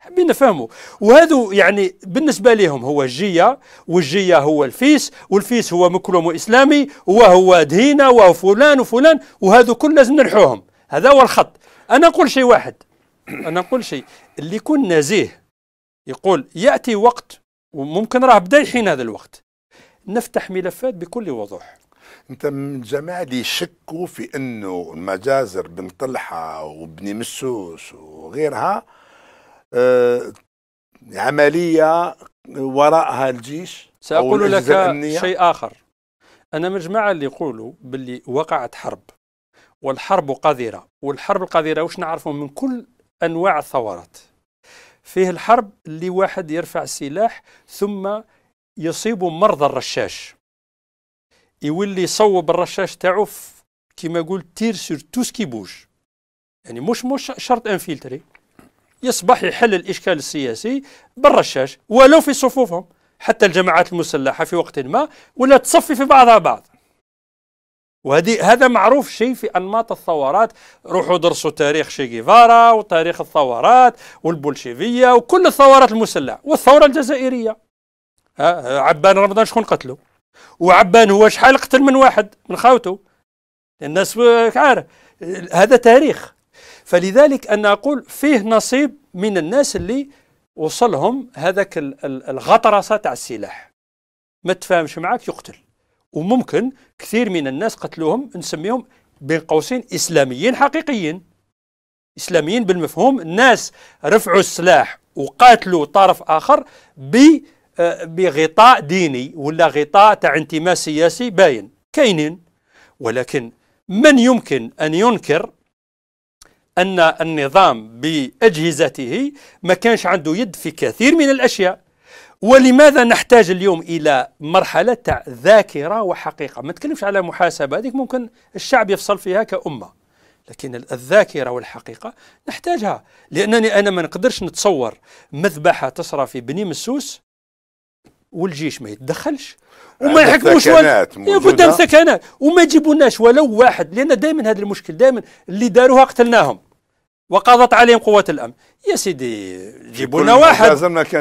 حابين نفهموا وهذو يعني بالنسبة لهم هو الجية والجية هو الفيس والفيس هو مكرم إسلامي وهو دهينة وهو فلان وفلان وهذو كل لازم نلحوهم هذا هو الخط أنا أقول شيء واحد أنا أقول شيء اللي يكون نزيه يقول يأتي وقت وممكن راه بدا حين هذا الوقت نفتح ملفات بكل وضوح انت من الجماعه اللي يشكوا في انه المجازر بن طلحه وبني مسوس وغيرها آه، عمليه وراءها الجيش ساقول لك شيء اخر انا مجمع اللي يقولوا باللي وقعت حرب والحرب قذره والحرب القذره واش نعرفه من كل انواع الثورات فيه الحرب اللي واحد يرفع السلاح ثم يصيب مرضى الرشاش يولي يصوب الرشاش تاعو كيما قلت تير سور تو سكي بوج يعني مش مش شرط انفيلتري يصبح يحل الإشكال السياسي بالرشاش ولو في صفوفهم حتى الجماعات المسلحة في وقت ما ولا تصفي في بعضها بعض وهذه هذا معروف شيء في انماط الثورات روحوا درسوا تاريخ شي جيفارا وتاريخ الثورات والبولشيفيه وكل الثورات المسلحه والثوره الجزائريه عبان رمضان شكون قتلو وعبان هو شحال قتل من واحد من خاوته الناس عارف هذا تاريخ فلذلك أنا أقول فيه نصيب من الناس اللي وصلهم هذاك الغطرسة تاع السلاح ما تفاهمش معاك يقتل وممكن كثير من الناس قتلوهم نسميهم بين قوسين إسلاميين حقيقيين إسلاميين بالمفهوم الناس رفعوا السلاح وقاتلوا طرف آخر ب آه، بغطاء ديني ولا غطاء تاع انتماء سياسي باين كاينين ولكن من يمكن أن ينكر أن النظام بأجهزته ما كانش عنده يد في كثير من الأشياء ولماذا نحتاج اليوم الى مرحله تاع ذاكره وحقيقه ما تكلمش على محاسبه هذيك ممكن الشعب يفصل فيها كامه لكن الذاكره والحقيقه نحتاجها لانني انا ما نقدرش نتصور مذبحه تصرى في بني مسوس والجيش ما يتدخلش وما يحكموش ولا قدام سكنات وما يجيبوناش ولو واحد لان دائما هذا المشكل دائما اللي داروها قتلناهم وقضت عليهم قوات الأمن يا سيدي جيبوا لنا واحد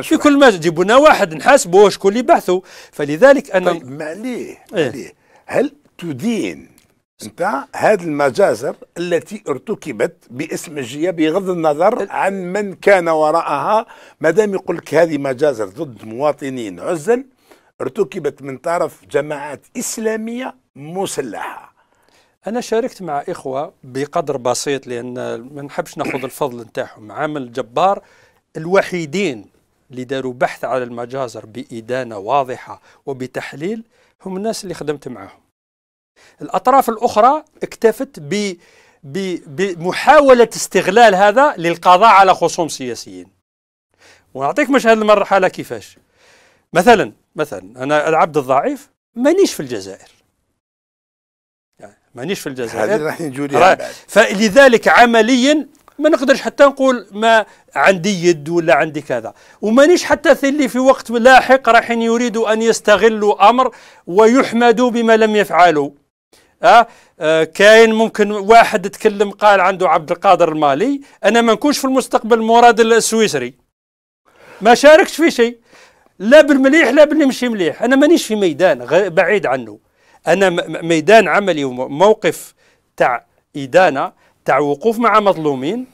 في كل ما جيبوا لنا واحد نحاسبوه شكون اللي بحثوا فلذلك أنا طيب معليه إيه؟ هل تدين نتاع هذه المجازر التي ارتكبت باسم الجهه بغض النظر عن من كان وراءها ما دام يقول لك هذه مجازر ضد مواطنين عزل ارتكبت من طرف جماعات اسلاميه مسلحه انا شاركت مع اخوه بقدر بسيط لان ما نحبش ناخذ الفضل نتاعهم عامل جبار الوحيدين اللي داروا بحث على المجازر بادانه واضحه وبتحليل هم الناس اللي خدمت معهم الأطراف الأخرى اكتفت ب بمحاولة استغلال هذا للقضاء على خصوم سياسيين ونعطيك مشهد المرحلة كيفاش مثلا مثلا أنا العبد الضعيف مانيش في الجزائر يعني مانيش في الجزائر هذه راح فلذلك عمليا ما نقدرش حتى نقول ما عندي يد ولا عندي كذا ومانيش حتى ثلي في وقت لاحق راح يريدوا أن يستغلوا أمر ويحمدوا بما لم يفعلوا أه؟ كاين ممكن واحد تكلم قال عنده عبد القادر المالي انا ما نكونش في المستقبل مراد السويسري ما شاركش في شيء لا بالمليح لا باللي مش مليح انا مانيش في ميدان بعيد عنه انا ميدان عملي وموقف تاع ادانه تاع وقوف مع مظلومين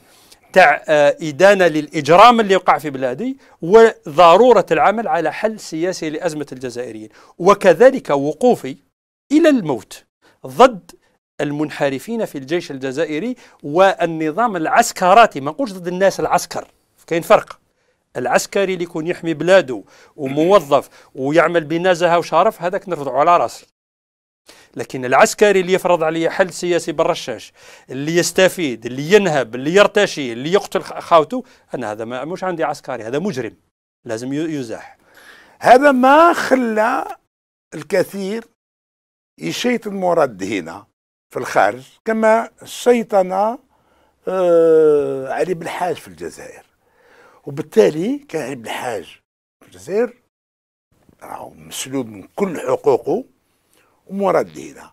تاع آه، إدانة للإجرام اللي وقع في بلادي وضرورة العمل على حل سياسي لأزمة الجزائريين وكذلك وقوفي إلى الموت ضد المنحرفين في الجيش الجزائري والنظام العسكراتي ما نقولش ضد الناس العسكر كاين فرق العسكري اللي يكون يحمي بلاده وموظف ويعمل بنزهه وشرف هذاك نرفضه على راسي لكن العسكري اللي يفرض عليه حل سياسي بالرشاش اللي يستفيد اللي ينهب اللي يرتشي اللي يقتل خاوته انا هذا ما مش عندي عسكري هذا مجرم لازم يزاح هذا ما خلى الكثير يشيطن مراد هنا في الخارج كما شيطن آه علي بالحاج في الجزائر وبالتالي كان علي بالحاج في الجزائر راهو مسلوب من كل حقوقه ومراد هنا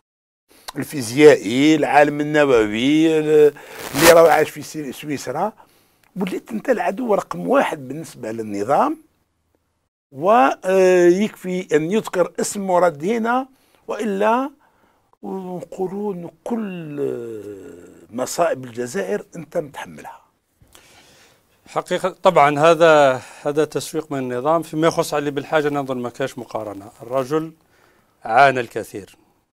الفيزيائي العالم النووي اللي راهو عايش في سويسرا وليت انت العدو رقم واحد بالنسبه للنظام ويكفي آه، ان يذكر اسم مراد هنا والا ونقولوا كل مصائب الجزائر انت متحملها حقيقة طبعا هذا هذا تسويق من النظام فيما يخص علي بالحاج أنا ما كاش مقارنة الرجل عانى الكثير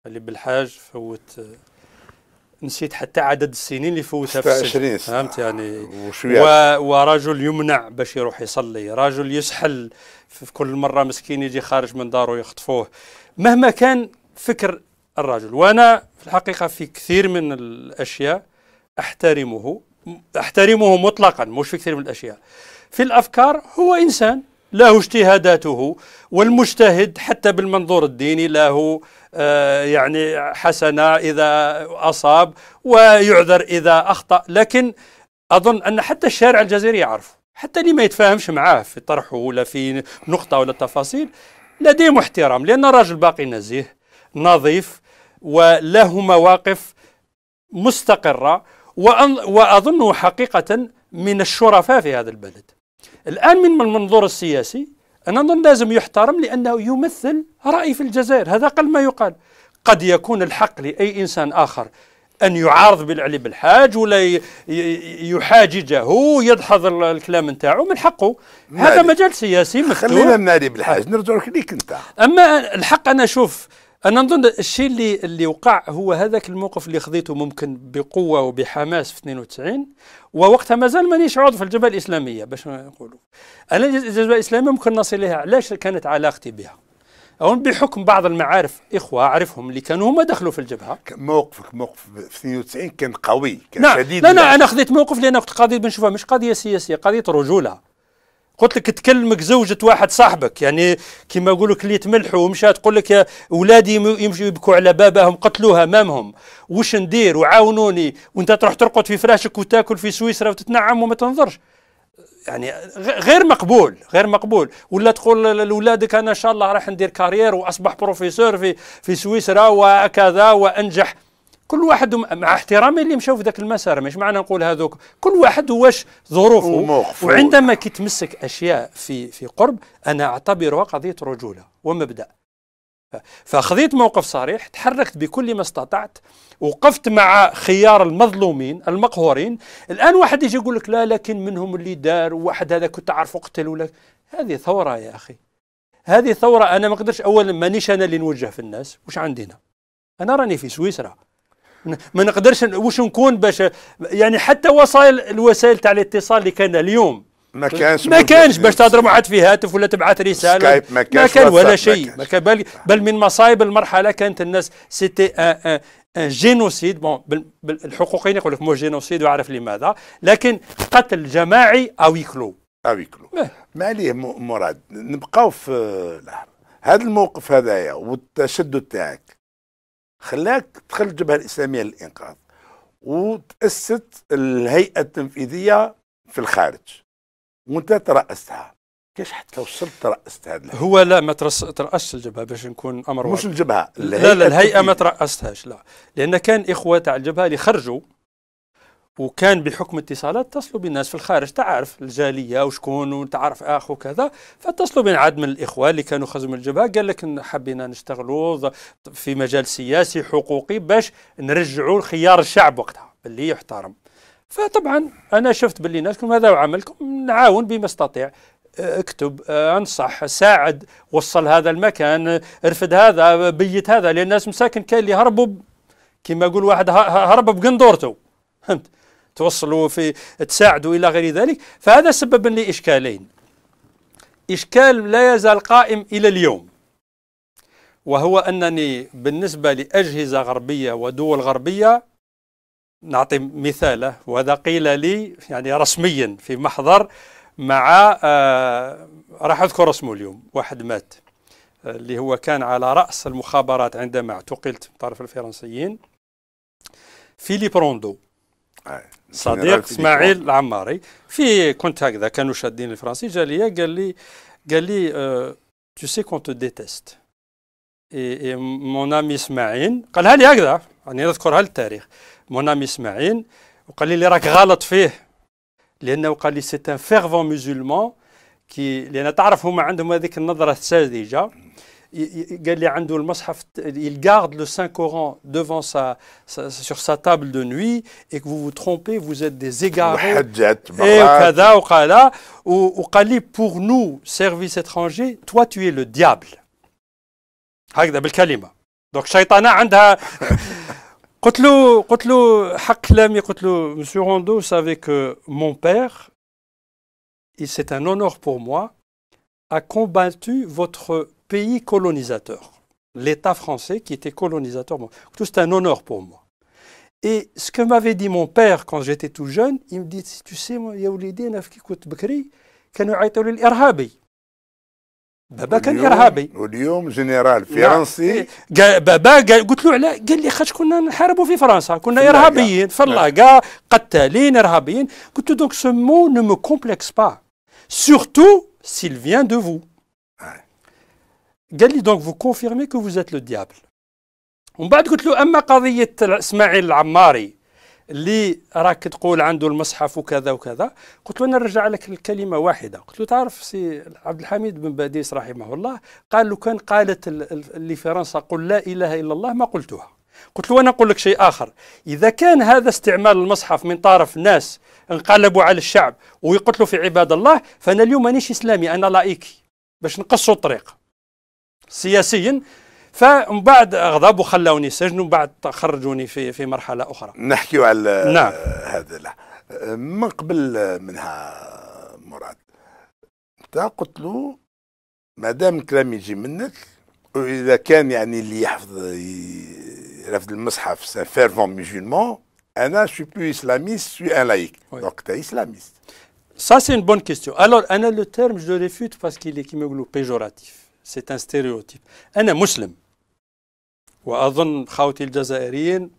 علي بالحاج فوت نسيت حتى عدد السنين اللي فوتها في السجن فهمت يعني و... ورجل يمنع باش يروح يصلي رجل يسحل في كل مرة مسكين يجي خارج من داره يخطفوه مهما كان فكر الرجل وأنا في الحقيقة في كثير من الأشياء أحترمه أحترمه مطلقا مش في كثير من الأشياء في الأفكار هو إنسان له اجتهاداته والمجتهد حتى بالمنظور الديني له آه يعني حسنة إذا أصاب ويعذر إذا أخطأ لكن أظن أن حتى الشارع الجزائري يعرفه حتى اللي ما يتفاهمش معاه في طرحه ولا في نقطة ولا تفاصيل لديهم احترام لأن الرجل باقي نزيه نظيف وله مواقف مستقرة وأظنه حقيقة من الشرفاء في هذا البلد الآن من المنظور السياسي أنا أظن لازم يحترم لأنه يمثل رأي في الجزائر هذا أقل ما يقال قد يكون الحق لأي إنسان آخر أن يعارض بالعلي بالحاج ولا يحاججه يدحض الكلام نتاعو من حقه مالي. هذا مجال سياسي مفتوح خلينا من علي بالحاج نرجع ليك أنت أما الحق أنا أشوف أنا نظن الشيء اللي اللي وقع هو هذاك الموقف اللي خذيته ممكن بقوة وبحماس في 92 ووقتها مازال مانيش عضو في الجبهة الإسلامية باش نقولوا أنا الجبهة الإسلامية ممكن نصل لها علاش كانت علاقتي بها هون بحكم بعض المعارف إخوة أعرفهم اللي كانوا هم دخلوا في الجبهة موقفك موقف في 92 كان قوي كان نعم. شديد لا لا أنا خذيت موقف لأن كنت قضية بنشوفها مش قضية سياسية قضية رجولة قلت لك تكلمك زوجة واحد صاحبك يعني كما يقول لك اللي تملحوا ومشى تقول لك اولادي يمشوا يبكوا على باباهم قتلوها امامهم وش ندير وعاونوني وانت تروح ترقد في فراشك وتاكل في سويسرا وتتنعم وما تنظرش يعني غير مقبول غير مقبول ولا تقول لاولادك انا ان شاء الله راح ندير كارير واصبح بروفيسور في في سويسرا وكذا وانجح كل واحد مع احترامي اللي مشاو في ذاك المسار مش معنى نقول هذوك كل واحد واش ظروفه وموقفه وعندما كي تمسك اشياء في في قرب انا اعتبرها قضيه رجوله ومبدا فخذيت موقف صريح تحركت بكل ما استطعت وقفت مع خيار المظلومين المقهورين الان واحد يجي يقول لك لا لكن منهم اللي دار وواحد هذا كنت اعرفه قتل ولا هذه ثوره يا اخي هذه ثوره انا ما نقدرش اولا مانيش انا اللي نوجه في الناس وش عندنا انا راني في سويسرا ما نقدرش واش نكون باش يعني حتى وسائل الوسائل تاع الاتصال اللي كان اليوم ما كانش ما كانش باش تهضر مع في هاتف ولا تبعث رساله سكايب ما, كانش ما كان ولا شيء ما كان بل, بل من مصايب المرحله كانت الناس سيتي ان جينوسيد بون الحقوقيين يقول لك مو جينوسيد واعرف لماذا لكن قتل جماعي اويكلو اويكلو إيه. ما عليه مراد نبقاو في هذا الموقف هذايا والتشدد تاعك خلاك تدخل الجبهه الاسلاميه للانقاذ وتاسست الهيئه التنفيذيه في الخارج وانت ترأستها كيفاش حتى وصلت ترأست هذا هو لا ما ترأست الجبهه باش نكون امر مش الجبهه لا لا الهيئه ما ترأستهاش لا لان كان اخوه تاع الجبهه اللي خرجوا وكان بحكم اتصالات اتصلوا بالناس في الخارج تعرف الجاليه وشكون وتعرف اخ وكذا فاتصلوا بين عدد من الاخوه اللي كانوا خزم الجبهه قال لك حبينا نشتغلوا في مجال سياسي حقوقي باش نرجعوا الخيار الشعب وقتها اللي يحترم فطبعا انا شفت باللي ناسكم كلهم هذا عملكم نعاون بما استطيع آه، اكتب آه، انصح ساعد وصل هذا المكان ارفد هذا بيت هذا لان الناس مساكن كاين اللي هربوا كما يقول واحد هرب بقندورته فهمت توصلوا في تساعدوا الى غير ذلك فهذا سبب لي اشكالين اشكال لا يزال قائم الى اليوم وهو انني بالنسبه لاجهزه غربيه ودول غربيه نعطي مثاله وهذا قيل لي يعني رسميا في محضر مع آه، راح اذكر اسمه اليوم واحد مات آه، اللي هو كان على راس المخابرات عندما اعتقلت من طرف الفرنسيين فيليب روندو آه، صديق اسماعيل العماري في كنت هكذا كانوا شادين الفرنسي جا لي قال لي قال لي تو سي كون تو ديتيست مون امي اسماعيل قالها لي هكذا راني يعني نذكرها للتاريخ مونام اسماعيل وقال لي راك غلط فيه لانه قال لي سي ان فيرفون مسلمون كي لان تعرف هما عندهم هذيك النظره الساذجه قال لي عنده المصحف il garde le Saint Coran devant sa, sa sur sa table de nuit et que vous vous trompez vous êtes des égarés et وكذا وقال وقال لي pour nous service étranger toi tu es le diable هكذا بالكلمه دونك الشيطانه عندها قلت Rondeau, vous savez que mon père, et c'est un honneur pour moi a combattu votre pays colonisateur, l'État français qui était colonisateur. Tout c'est un honneur pour moi. Et ce que m'avait dit mon père quand j'étais tout jeune, il me dit, tu sais, moi, il y a eu l'idée, بابا كان ارهابي واليوم جنرال فرنسي إيه، بابا قلت له على قال لي خاش كنا نحاربوا في فرنسا كنا ارهابيين في اللاكا قتالين ارهابيين قلت له دونك سو مو نو مو كومبلكس با سورتو سيل فيان دو فو قال لي دونك فو كونفيرمي كو فو ات لو ديابل ومن بعد قلت له اما قضيه اسماعيل العماري اللي راك تقول عنده المصحف وكذا وكذا قلت له انا نرجع لك الكلمة واحدة قلت له تعرف سي عبد الحميد بن باديس رحمه الله قال لو كان قالت اللي فرنسا قل لا إله إلا الله ما قلتها قلت له أنا أقول لك شيء آخر إذا كان هذا استعمال المصحف من طرف ناس انقلبوا على الشعب ويقتلوا في عباد الله فأنا اليوم مانيش إسلامي أنا لايكي باش نقصوا الطريق سياسيا فمن بعد غضب وخلوني سجن ومن بعد خرجوني في في مرحله اخرى نحكيو على نعم. هذا لا من قبل منها مراد انت قلت له ما دام الكلام يجي منك واذا كان يعني اللي يحفظ يرفض المصحف سافير فيرفون مسلمون انا سو بلو اسلاميست سو ان لايك دونك انت اسلاميست سا سي اون بون كيستيون Alors, انا لو تيرم جو ريفوت باسكو كيما يقولوا بيجوراتيف سي ان ستيريوتيب انا مسلم واظن خاوتي الجزائريين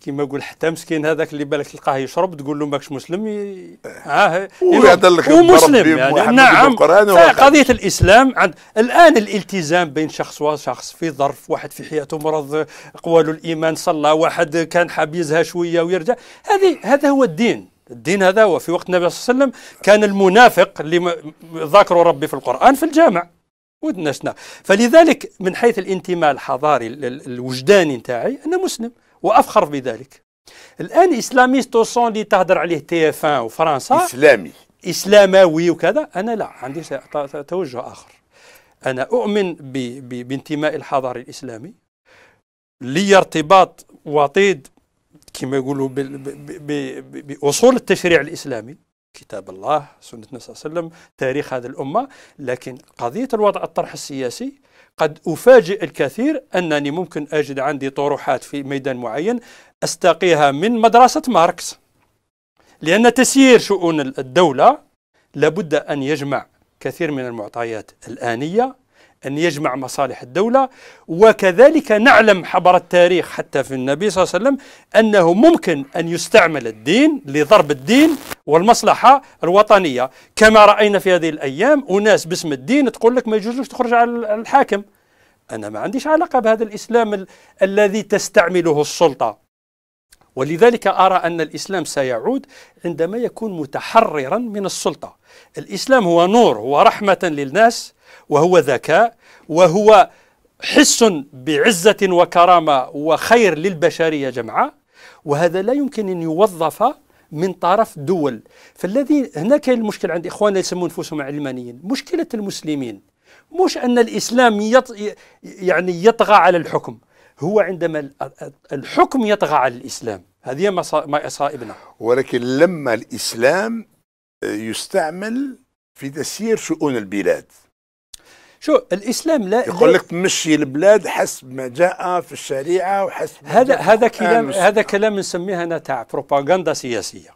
كيما يقول حتى مسكين هذاك اللي بالك تلقاه يشرب تقول له ماكش مسلم ي... آه لك ومسلم يعني نعم قضية الإسلام عند الآن الالتزام بين شخص وشخص في ظرف واحد في حياته مرض قواله الإيمان صلى واحد كان حاب يزهى شوية ويرجع هذه هذا هو الدين الدين هذا هو في وقت النبي صلى الله عليه وسلم كان المنافق اللي ذاكروا ربي في القرآن في الجامع ودنا فلذلك من حيث الانتماء الحضاري الوجداني نتاعي انا مسلم وافخر بذلك الان اسلاميست سون اللي تهدر عليه تي اف ان وفرنسا اسلامي اسلاموي وكذا انا لا عندي توجه اخر انا اؤمن بانتماء الحضاري الاسلامي لي ارتباط وطيد كما يقولوا باصول التشريع الاسلامي كتاب الله سنة النبي صلى الله عليه وسلم تاريخ هذه الأمة لكن قضية الوضع الطرح السياسي قد أفاجئ الكثير أنني ممكن أجد عندي طروحات في ميدان معين أستقيها من مدرسة ماركس لأن تسيير شؤون الدولة لابد أن يجمع كثير من المعطيات الآنية أن يجمع مصالح الدولة وكذلك نعلم حبر التاريخ حتى في النبي صلى الله عليه وسلم أنه ممكن أن يستعمل الدين لضرب الدين والمصلحة الوطنية كما رأينا في هذه الأيام أناس باسم الدين تقول لك ما يجوزش تخرج على الحاكم أنا ما عنديش علاقة بهذا الإسلام ال الذي تستعمله السلطة ولذلك أرى أن الإسلام سيعود عندما يكون متحررا من السلطة الإسلام هو نور هو رحمة للناس وهو ذكاء وهو حس بعزة وكرامة وخير للبشرية جمعاء وهذا لا يمكن أن يوظف من طرف دول فالذي هنا كاين المشكل عند إخواننا يسمون أنفسهم علمانيين مشكلة المسلمين مش أن الإسلام يط... يعني يطغى على الحكم هو عندما الحكم يطغى على الإسلام هذه ما أصائبنا ولكن لما الإسلام يستعمل في تسيير شؤون البلاد شو الاسلام لا يقول لك تمشي البلاد حسب ما جاء في الشريعه وحسب هذا هذا كلام هذا كلام نسميه انا تاع بروباغندا سياسيه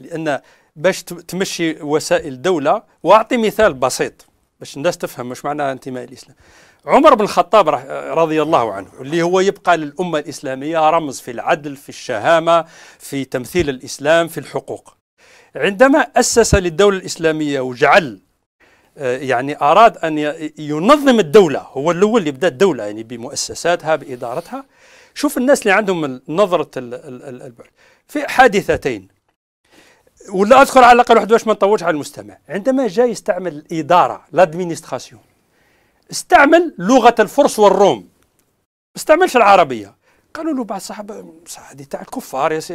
لان باش تمشي وسائل دوله واعطي مثال بسيط باش الناس تفهم واش معنى انتماء الاسلام عمر بن الخطاب رضي الله عنه اللي هو يبقى للامه الاسلاميه رمز في العدل في الشهامه في تمثيل الاسلام في الحقوق عندما اسس للدوله الاسلاميه وجعل آه، يعني أراد أن ينظم الدولة هو الأول اللي بدأ الدولة يعني بمؤسساتها بإدارتها شوف الناس اللي عندهم نظرة البعد في حادثتين ولا أذكر على الأقل واحد باش ما نطولش على المستمع عندما جاء يستعمل الإدارة لادمينستراسيون استعمل لغة الفرس والروم استعملش العربية قالوا له بعض الصحابة هذه تاع الكفار يا سي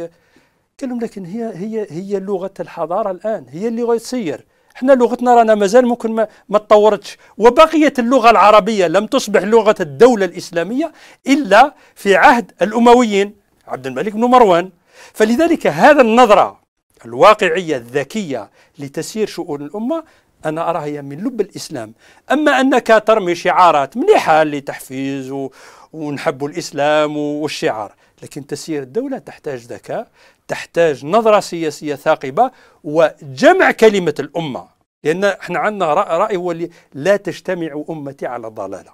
قال لهم لكن هي هي هي لغة الحضارة الآن هي اللي تصير حنا لغتنا رانا مازال ممكن ما, ما تطورتش وبقيت اللغه العربيه لم تصبح لغه الدوله الاسلاميه الا في عهد الامويين عبد الملك بن مروان فلذلك هذا النظره الواقعيه الذكيه لتسيير شؤون الامه انا اراها هي من لب الاسلام اما انك ترمي شعارات مليحه لتحفيز ونحب الاسلام والشعار لكن تسيير الدولة تحتاج ذكاء تحتاج نظرة سياسية ثاقبة وجمع كلمة الأمة لأن احنا عندنا رأي, رأي هو لا تجتمع أمتي على ضلالة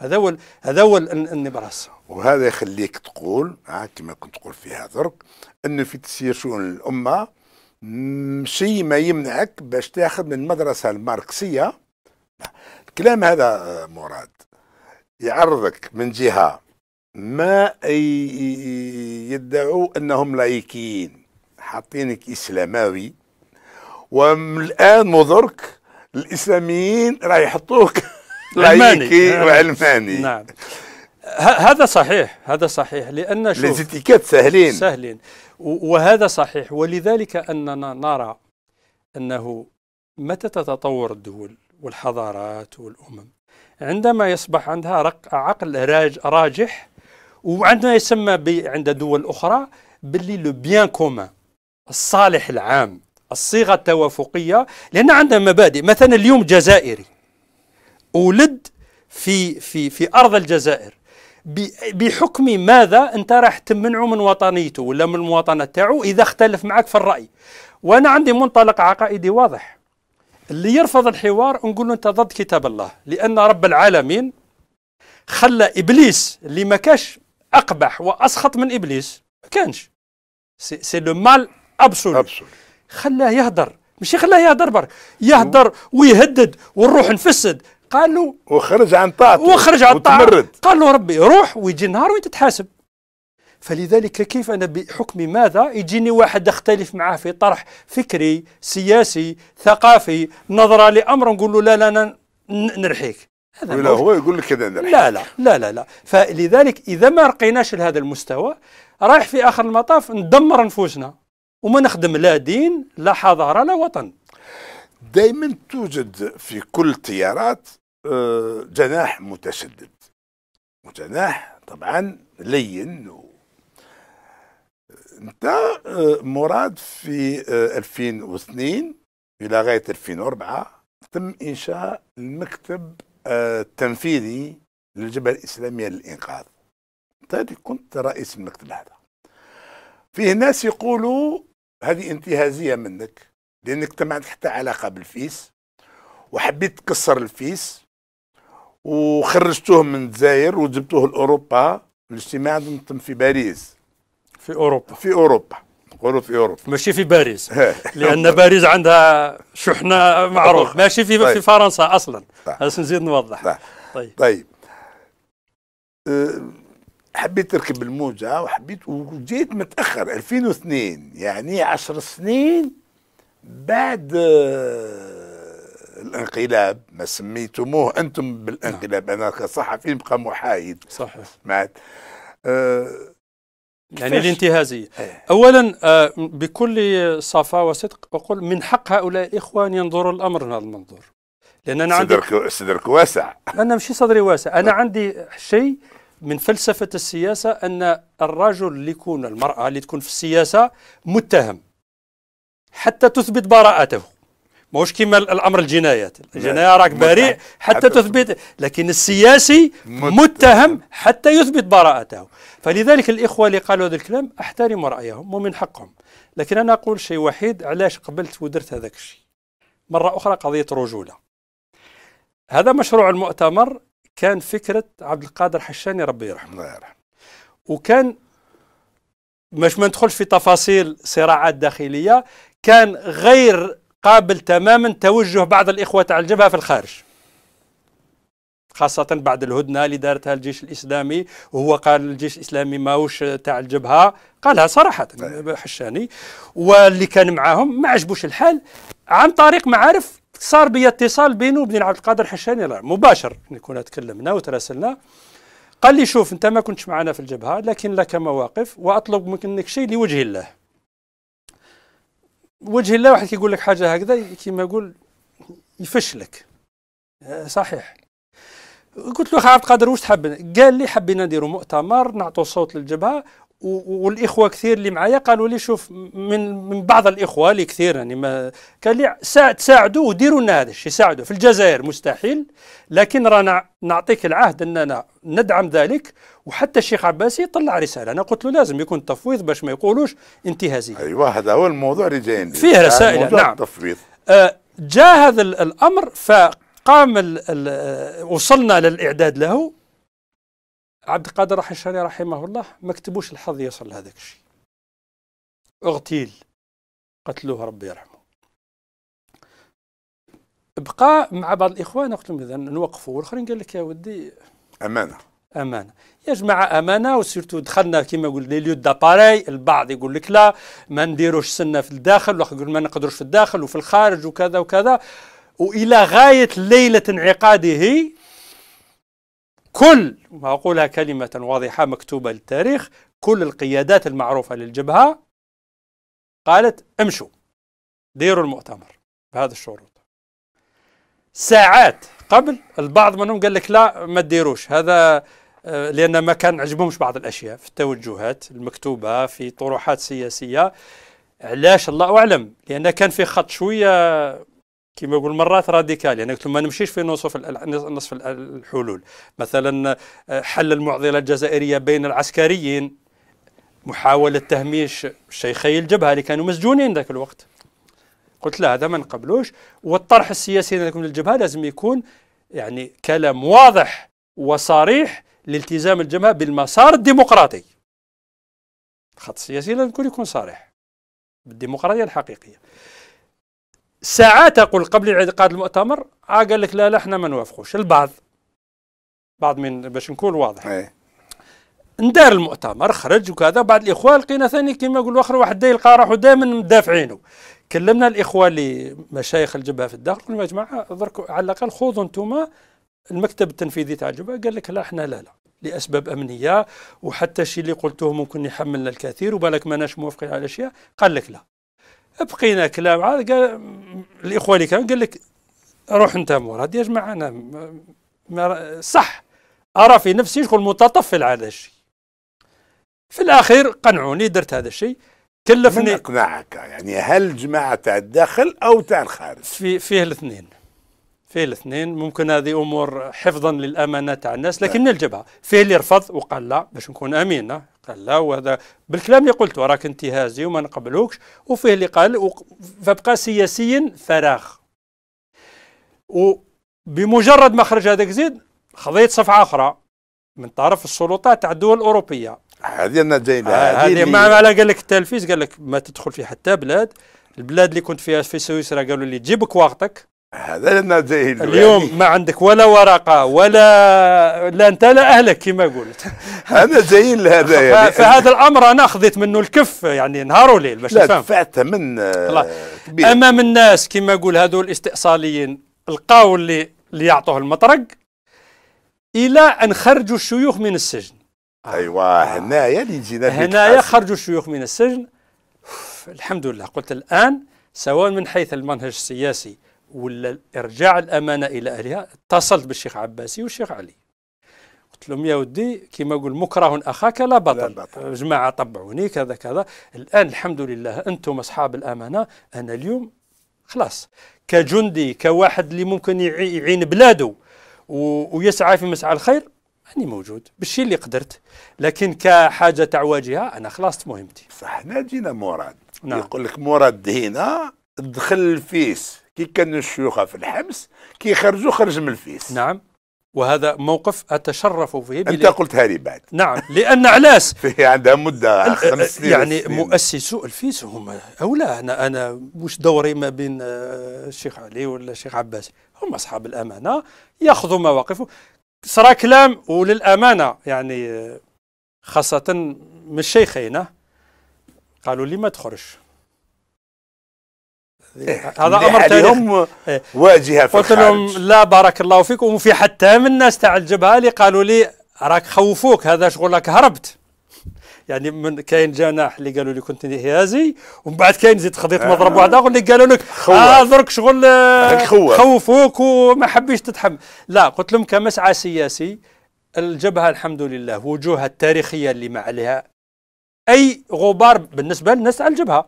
هذا هو هذا هو النبراس وهذا يخليك تقول كما كنت تقول فيها درك انه في تسيير شؤون الامه شيء ما يمنعك باش تاخذ من المدرسه الماركسيه الكلام هذا آه، مراد يعرضك من جهه ما يدعوا انهم لايكيين حاطينك اسلاماوي ومن الان مضرك الاسلاميين راه يحطوك لايكي وعلماني آه، نعم هذا صحيح هذا صحيح لان شوف ليزيتيكات سهلين سهلين وهذا صحيح ولذلك اننا نرى انه متى تتطور الدول والحضارات والامم عندما يصبح عندها عقل راجح وعندنا يسمى عند دول أخرى باللي لو بيان كومان الصالح العام الصيغة التوافقية لأن عندنا مبادئ مثلا اليوم جزائري ولد في في في أرض الجزائر بحكم ماذا انت راح تمنعه من وطنيته ولا من المواطنه تاعو اذا اختلف معك في الراي وانا عندي منطلق عقائدي واضح اللي يرفض الحوار نقول له انت ضد كتاب الله لان رب العالمين خلى ابليس اللي ما كاش اقبح واسخط من ابليس ما كانش سي, سي لو مال ابسول خلاه يهدر ماشي خلاه يهدر برك يهدر ويهدد والروح نفسد قال له وخرج عن طاعته وخرج عن طاعته قال له ربي روح ويجي نهار وانت تحاسب فلذلك كيف انا بحكم ماذا يجيني واحد اختلف معاه في طرح فكري سياسي ثقافي نظره لامر نقول له لا لا نرحيك هذا ولا هو يقول لك كذا لا لا لا لا لا فلذلك اذا ما رقيناش لهذا المستوى رايح في اخر المطاف ندمر نفوسنا وما نخدم لا دين لا حضاره لا وطن دائما توجد في كل التيارات آه، جناح متشدد وجناح طبعا لين و... انت آه، مراد في 2002 آه، الى غايه 2004 تم انشاء المكتب التنفيذي للجبهة الإسلامية للإنقاذ طيب كنت رئيس المكتب هذا فيه ناس يقولوا هذه انتهازية منك لأنك ما عندك حتى علاقة بالفيس وحبيت تكسر الفيس وخرجتوه من الجزائر وجبتوه لأوروبا الاجتماع تم في باريس في أوروبا في أوروبا يقولوا في اوروبا ماشي في باريس لان باريس عندها شحنه معروف طيب. ماشي في طيب. في فرنسا اصلا بس طيب. نزيد نوضح طيب طيب, طيب. أه، حبيت تركب الموجه وحبيت وجيت متاخر 2002 يعني 10 سنين بعد أه، الانقلاب ما سميتموه انتم بالانقلاب نعم. انا كصحفي نبقى بقى محايد صحيح سمعت أه يعني الانتهازية إيه. أولا آه، بكل صفاء وصدق أقول من حق هؤلاء الإخوة أن ينظروا الأمر من هذا المنظور لأن أنا عندي صدرك, صدرك واسع أنا مش صدري واسع أنا عندي شيء من فلسفة السياسة أن الرجل اللي يكون المرأة اللي تكون في السياسة متهم حتى تثبت براءته ماهوش كيما الامر الجنايات الجنايه راك بريء حتى تثبت لكن السياسي متهم حتى يثبت براءته فلذلك الاخوه اللي قالوا هذا الكلام احترم رايهم ومن حقهم لكن انا اقول شيء وحيد علاش قبلت ودرت هذاك الشيء مره اخرى قضيه رجوله هذا مشروع المؤتمر كان فكره عبد القادر حشاني ربي يرحمه الله يرحمه وكان مش ما ندخلش في تفاصيل صراعات داخليه كان غير قابل تماما توجه بعض الإخوة على الجبهة في الخارج خاصة بعد الهدنة اللي دارتها الجيش الإسلامي وهو قال الجيش الإسلامي ماهوش تاع الجبهة قالها صراحة حشاني واللي كان معاهم ما عجبوش الحال عن طريق معارف صار بي اتصال بينه وبين عبد القادر حشاني مباشر كنا تكلمنا وتراسلنا قال لي شوف انت ما كنتش معنا في الجبهه لكن لك مواقف واطلب منك شيء لوجه الله وجه الله واحد كيقول لك حاجه هكذا كيما يقول يفشلك صحيح قلت له اخي عبد القادر واش تحب قال لي حبينا نديروا مؤتمر نعطوا صوت للجبهه والاخوه كثير اللي معايا قالوا لي شوف من من بعض الاخوه اللي كثير يعني ما قال لي تساعدوا وديروا لنا هذا الشيء ساعدوا في الجزائر مستحيل لكن رانا نعطيك العهد اننا ندعم ذلك وحتى الشيخ عباسي طلع رساله انا قلت له لازم يكون تفويض باش ما يقولوش انتهازي ايوا هذا هو الموضوع اللي جايين فيه يعني رسائل نعم التفويض آه جاء هذا الامر فقام وصلنا للاعداد له عبد القادر الحشري رحمه الله ما كتبوش الحظ يصل لهذاك الشيء اغتيل قتلوه ربي يرحمه بقى مع بعض الاخوان قلت لهم اذا نوقفوا والاخرين قال لك يا ودي امانه امانه يا جماعه امانه وسيرتو دخلنا كما يقول لي ليو داباري البعض يقول لك لا ما نديروش سنه في الداخل والاخر يقول ما نقدروش في الداخل وفي الخارج وكذا وكذا والى غايه ليله انعقاده كل وأقولها كلمة واضحة مكتوبة للتاريخ كل القيادات المعروفة للجبهة قالت امشوا ديروا المؤتمر بهذه الشروط ساعات قبل البعض منهم قال لك لا ما تديروش هذا آه، لأن ما كان عجبهمش بعض الأشياء في التوجهات المكتوبة في طروحات سياسية علاش الله أعلم لأن كان في خط شوية كما يقول مرات راديكال يعني قلت ما نمشيش في نصف نصف الحلول مثلا آه، حل المعضله الجزائريه بين العسكريين محاوله تهميش شيخي الجبهه اللي كانوا مسجونين ذاك الوقت قلت لا هذا ما نقبلوش والطرح السياسي للجبهه لازم يكون يعني كلام واضح وصريح لالتزام الجبهه بالمسار الديمقراطي الخط السياسي لازم يكون صريح بالديمقراطيه الحقيقيه ساعات أقول قبل انعقاد المؤتمر آه، قال لك لا لا احنا ما نوافقوش البعض بعض من باش نكون واضح أي. ندار المؤتمر خرج وكذا بعض الاخوه لقينا ثاني كما يقولوا اخر واحد يلقى القاع راحوا دائما مدافعينه كلمنا الاخوه اللي مشايخ الجبهه في الداخل قلنا يا جماعه على الاقل خذوا انتم المكتب التنفيذي تاع الجبهه قال لك لا احنا لا لا لاسباب امنيه وحتى الشيء اللي قلته ممكن يحملنا الكثير وبالك ماناش موافقين على اشياء قال لك لا بقينا كلام عاد قال الاخوه اللي كانوا قال لك روح انت مراد يا جماعه انا صح ارى في نفسي شكون متطفل على هذا الشيء في الاخير قنعوني درت هذا الشيء كلفني من اقنعك يعني هل جماعه تاع الداخل او تاع الخارج في فيه الاثنين فيه الاثنين ممكن هذه امور حفظا للامانه تاع الناس لكن من طيب. الجبهه فيه اللي رفض وقال لا باش نكون امين قال لا وهذا بالكلام اللي قلته راك انتهازي وما نقبلوكش وفيه اللي قال فبقى سياسيا فراغ وبمجرد ما خرج هذاك زيد خذيت صفعه اخرى من طرف السلطات تاع الدول الاوروبيه هذه انا جاي لها آه، هذه ما على قال لك التلفيز قال لك ما تدخل في حتى بلاد البلاد اللي كنت فيها في سويسرا قالوا لي جيبك وقتك هذا لنا جاهل اليوم يعني. ما عندك ولا ورقه ولا لا انت لا اهلك كما قلت انا جاهل يعني. هذا يعني فهذا الامر انا خذيت منه الكف يعني نهار وليل باش لا دفعت من آه، كبير. امام الناس كما يقول هذو الاستئصاليين القاول اللي اللي يعطوه المطرق الى ان خرجوا الشيوخ من السجن ايوا آه. هنايا اللي جينا هنايا خرجوا الشيوخ من السجن الحمد لله قلت الان سواء من حيث المنهج السياسي ولا ارجاع الامانه الى اهلها اتصلت بالشيخ عباسي والشيخ علي قلت لهم يا ودي كما يقول مكره اخاك لا بطل جماعه طبعوني كذا كذا الان الحمد لله انتم اصحاب الامانه انا اليوم خلاص كجندي كواحد اللي ممكن يعين بلاده ويسعى في مسعى الخير أني موجود بالشيء اللي قدرت لكن كحاجه تاع واجهه انا خلصت مهمتي صح حنا جينا مراد نعم. يقول لك مراد هنا دخل الفيس كي كان الشيوخ في الحبس كي خرجوا خرج من الفيس نعم وهذا موقف اتشرف فيه انت قلت بعد نعم لان علاس في عندها مده خمس سنين يعني مؤسسو الفيس هم اولى انا انا مش دوري ما بين آه، الشيخ علي ولا الشيخ عباس هم اصحاب الامانه ياخذوا مواقفهم صرا كلام وللامانه يعني خاصه من الشيخين قالوا لي ما تخرج إيه. هذا امر لهم إيه. واجهه في قلت لهم لا بارك الله فيكم وفي حتى من الناس تاع الجبهه اللي قالوا لي راك خوفوك هذا شغلك هربت يعني من كاين جناح اللي قالوا لي كنت انهيازي ومن بعد كاين زيد خضيت مضرب واحد اخر اللي قالوا لك اه درك شغل آه، خوفوك وما حبيش تتحمل لا قلت لهم كمسعى سياسي الجبهه الحمد لله وجوهها التاريخيه اللي ما عليها اي غبار بالنسبه للناس على الجبهه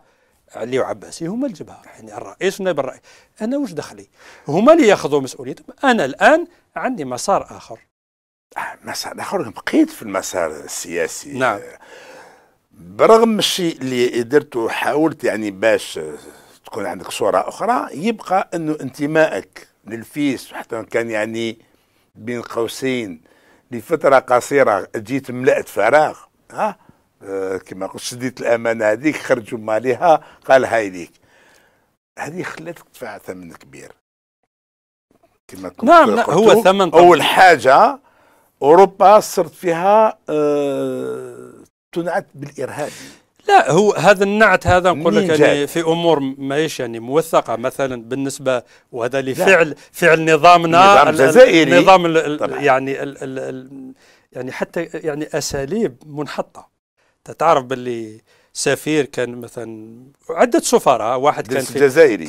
علي وعباسي هما الجبهه يعني الرئيس ونائب الرئيس انا واش دخلي هما اللي ياخذوا مسؤوليتهم انا الان عندي مسار اخر آه، مسار اخر بقيت في المسار السياسي نعم برغم الشيء اللي قدرت وحاولت يعني باش تكون عندك صوره اخرى يبقى انه انتمائك للفيس حتى كان يعني بين قوسين لفتره قصيره جيت ملأت فراغ ها آه، كما قلت شديت الامانه هذيك خرجوا مالها قال هاي ليك هذه خلاتك تدفع ثمن كبير كما كنت نعم قلت هو ثمن اول حاجه اوروبا صرت فيها أه تنعت بالارهاب لا هو هذا النعت هذا نقول لك يعني في امور ماهيش يعني موثقه مثلا بالنسبه وهذا لفعل فعل نظامنا النظام الجزائري نظام يعني الـ الـ الـ يعني حتى يعني اساليب منحطه تعرف باللي سفير كان مثلا عدة سفراء واحد كان في الجزائري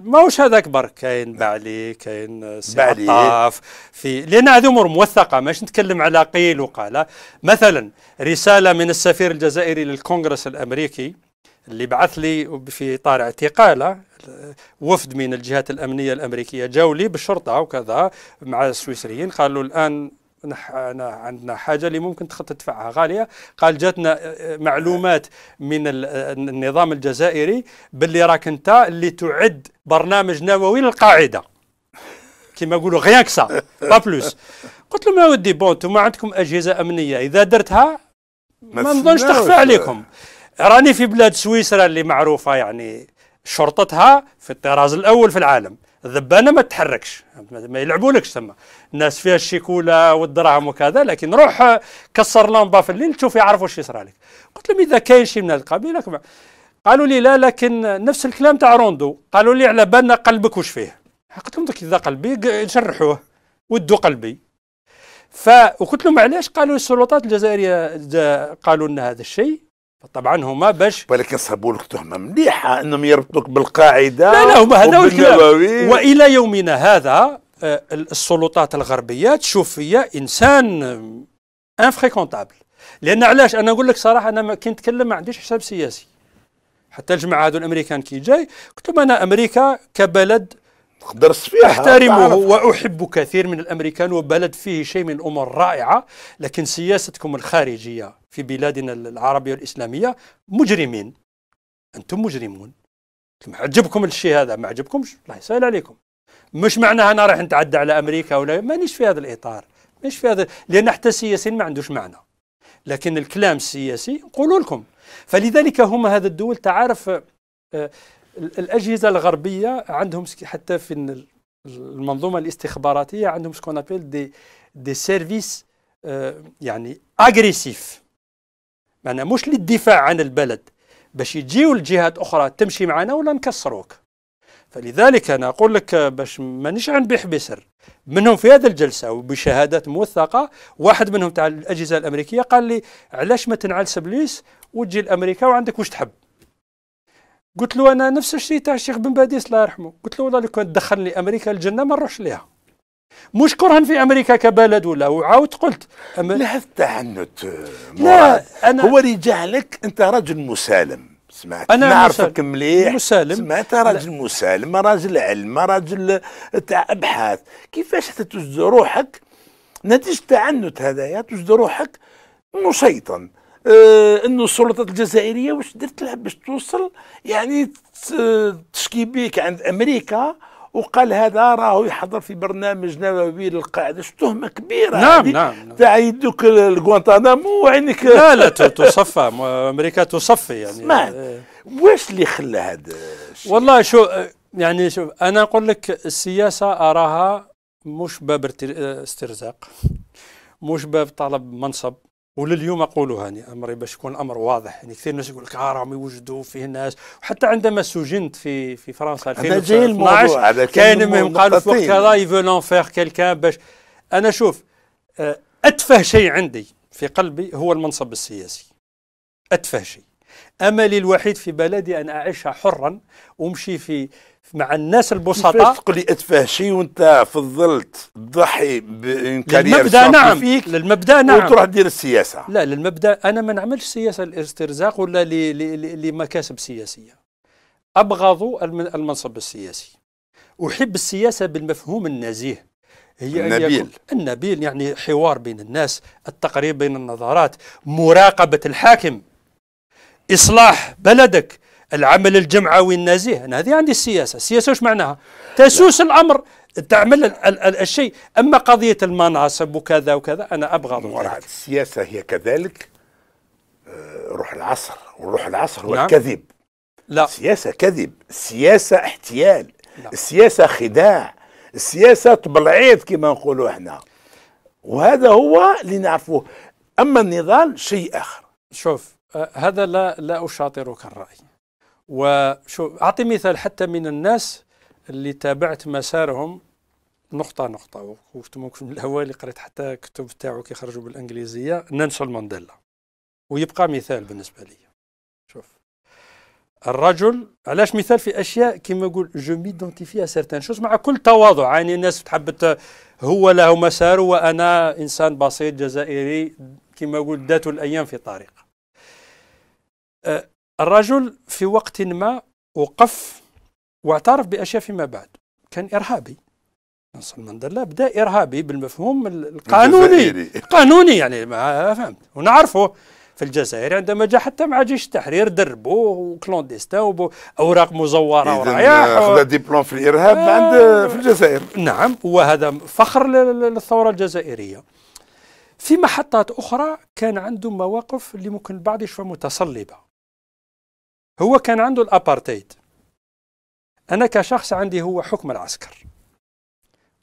ماهوش هذاك برك كاين نعم. بعلي كاين سي في لأن هذه أمور موثقة ماش نتكلم على قيل وقال مثلا رسالة من السفير الجزائري للكونغرس الأمريكي اللي بعث لي في إطار اعتقاله وفد من الجهات الأمنية الأمريكية جاولي بالشرطة وكذا مع السويسريين قالوا الآن عندنا حاجه اللي ممكن تدفعها غاليه قال جاتنا آه، آه، معلومات من آه، النظام الجزائري باللي راك انت اللي تعد برنامج نووي للقاعده كما يقولوا غيان كسا با بلوس قلت لهم يا ودي بون انتم عندكم اجهزه امنيه اذا درتها ما نظنش تخفى عليكم راني في بلاد سويسرا اللي معروفه يعني شرطتها في الطراز الاول في العالم الذبانه ما تتحركش ما يلعبولكش تما الناس فيها الشيكولا والدراهم وكذا لكن روح كسر لمبه في الليل تشوف يعرفوا واش يصرى لك قلت لهم اذا كاين شي من القبيله قالوا لي لا لكن نفس الكلام تاع روندو قالوا لي على بالنا قلبك واش فيه قلت لهم اذا قلبي جرحوه ودوا قلبي ف وقلت لهم علاش قالوا السلطات الجزائريه قالوا لنا هذا الشيء طبعا هما باش ولكن صابوا لك تهمه مليحه انهم يربطوك بالقاعده لا لا هما هذا والى يومنا هذا آه، السلطات الغربيه تشوف فيا انسان انفريكونتابل لان علاش انا نقول لك صراحه انا كي نتكلم ما عنديش حساب سياسي حتى الجماعه هذو الامريكان كي جاي قلت لهم انا امريكا كبلد درست فيها احترمه واحب كثير من الامريكان وبلد فيه شيء من الامور الرائعه لكن سياستكم الخارجيه في بلادنا العربية والإسلامية مجرمين أنتم مجرمون عجبكم الشيء هذا ما عجبكمش الله يسهل عليكم مش معناها انا راح نتعدى على امريكا ولا مانيش في هذا الاطار مش في هذا لان حتى السياسيين ما عندوش معنى لكن الكلام السياسي نقول لكم فلذلك هما هذا الدول تعرف آه، الاجهزه الغربيه عندهم حتى في المنظومه الاستخباراتيه عندهم سكون ابيل دي دي سيرفيس آه، يعني اجريسيف معناها مش للدفاع عن البلد باش يجيو الجهات أخرى تمشي معنا ولا نكسروك فلذلك أنا أقول لك باش مانيش عن بحبسر بسر منهم في هذا الجلسة وبشهادات موثقة واحد منهم تاع الأجهزة الأمريكية قال لي علاش ما تنعلس سبليس وتجي لأمريكا وعندك واش تحب قلت له انا نفس الشيء تاع الشيخ بن باديس الله يرحمه قلت له والله لو كان دخلني امريكا الجنه ما نروحش ليها مش كرها في امريكا كبلد ولا وعاود قلت أم... لا هذا التعنت لا أنا هو جعلك انت رجل مسالم سمعت أنا نعرفك مليح مسالم سمعت راجل لا. مسالم راجل علم راجل تاع ابحاث كيفاش تجد روحك نتيجه تعنت هذايا تجد روحك مسيطا آه انه السلطات الجزائريه واش درت لها باش توصل يعني تشكي بيك عند امريكا وقال هذا راه يحضر في برنامجنا نووي للقاعده تهمه كبيره نعم،, نعم نعم تاع الغوانتانامو وعينك لا لا تصفى امريكا تصفي يعني اسمع آه. واش اللي خلى هذا والله شو آه، يعني شوف انا اقول لك السياسه اراها مش باب آه، استرزاق مش باب طلب منصب ولليوم اقولها يعني امري باش يكون الامر واضح يعني كثير ناس يقول لك اه راهم يوجدوا فيه ناس وحتى عندما سجنت في في فرنسا 2012 كان منهم قالوا في وقت هذا يفولون فيغ كيلكان باش انا شوف آه، اتفه شيء عندي في قلبي هو المنصب السياسي اتفه شيء املي الوحيد في بلدي ان اعيشها حرا وامشي في مع الناس البسطاء تقول لي اتفهشي وانت فضلت تضحي للمبدا نعم فيك للمبدا نعم وتروح تدير السياسه لا للمبدا انا ما نعملش سياسه الاسترزاق ولا لمكاسب سياسيه ابغض المنصب السياسي احب السياسه بالمفهوم النزيه هي النبيل النبيل يعني حوار بين الناس التقريب بين النظرات مراقبه الحاكم اصلاح بلدك العمل الجمعوي النزيه أنا هذه عندي السياسة السياسة وش معناها تسوس الأمر تعمل ال ال ال الشيء أما قضية المناصب وكذا وكذا أنا أبغض السياسة هي كذلك آه، روح العصر وروح العصر هو نعم. الكذب لا السياسة كذب السياسة احتيال لا. السياسة خداع السياسة تبلعيط كما نقولوا احنا وهذا هو اللي نعرفوه أما النضال شيء آخر شوف آه، هذا لا لا أشاطرك الرأي وشو أعطي مثال حتى من الناس اللي تابعت مسارهم نقطة نقطة وقفت ممكن من الأول قريت حتى كتب تاعو كيخرجوا بالإنجليزية نيلسون مانديلا ويبقى مثال بالنسبة لي شوف الرجل علاش مثال في اشياء كيما يقول جو ميدونتيفي ا سيرتان شوز مع كل تواضع يعني الناس تحب هو له مسار وانا انسان بسيط جزائري كيما يقول ذات الايام في طريق أه، الرجل في وقت ما وقف واعترف بأشياء فيما بعد كان إرهابي نصر مندلا بدا إرهابي بالمفهوم القانوني قانوني يعني ما فهمت ونعرفه في الجزائر عندما جاء حتى مع جيش التحرير دربوه وكلونديستان اوراق مزوره ورايح اخذ ديبلوم في الارهاب آه عند في الجزائر نعم وهذا فخر للثوره الجزائريه في محطات اخرى كان عنده مواقف اللي ممكن البعض يشوفها متصلبه هو كان عنده الأبارتايد أنا كشخص عندي هو حكم العسكر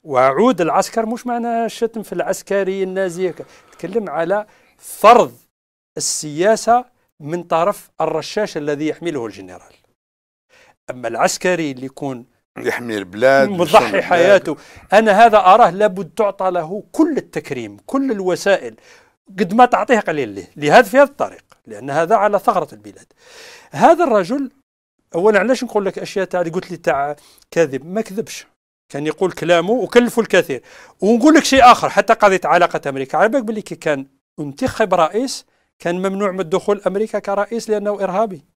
وعود العسكر مش معنى الشتم في العسكري النازي تكلم على فرض السياسة من طرف الرشاش الذي يحمله الجنرال أما العسكري اللي يكون يحمي البلاد مضحي حياته أنا هذا أراه لابد تعطى له كل التكريم كل الوسائل قد ما تعطيه قليل له لهذا في هذا الطريق لأن هذا على ثغرة البلاد هذا الرجل أولا علاش نقول لك أشياء تاع قلت لي تاع كذب ما كذبش كان يقول كلامه وكلفه الكثير ونقول لك شيء آخر حتى قضية علاقة أمريكا على بالك باللي كان انتخب رئيس كان ممنوع من الدخول أمريكا كرئيس لأنه إرهابي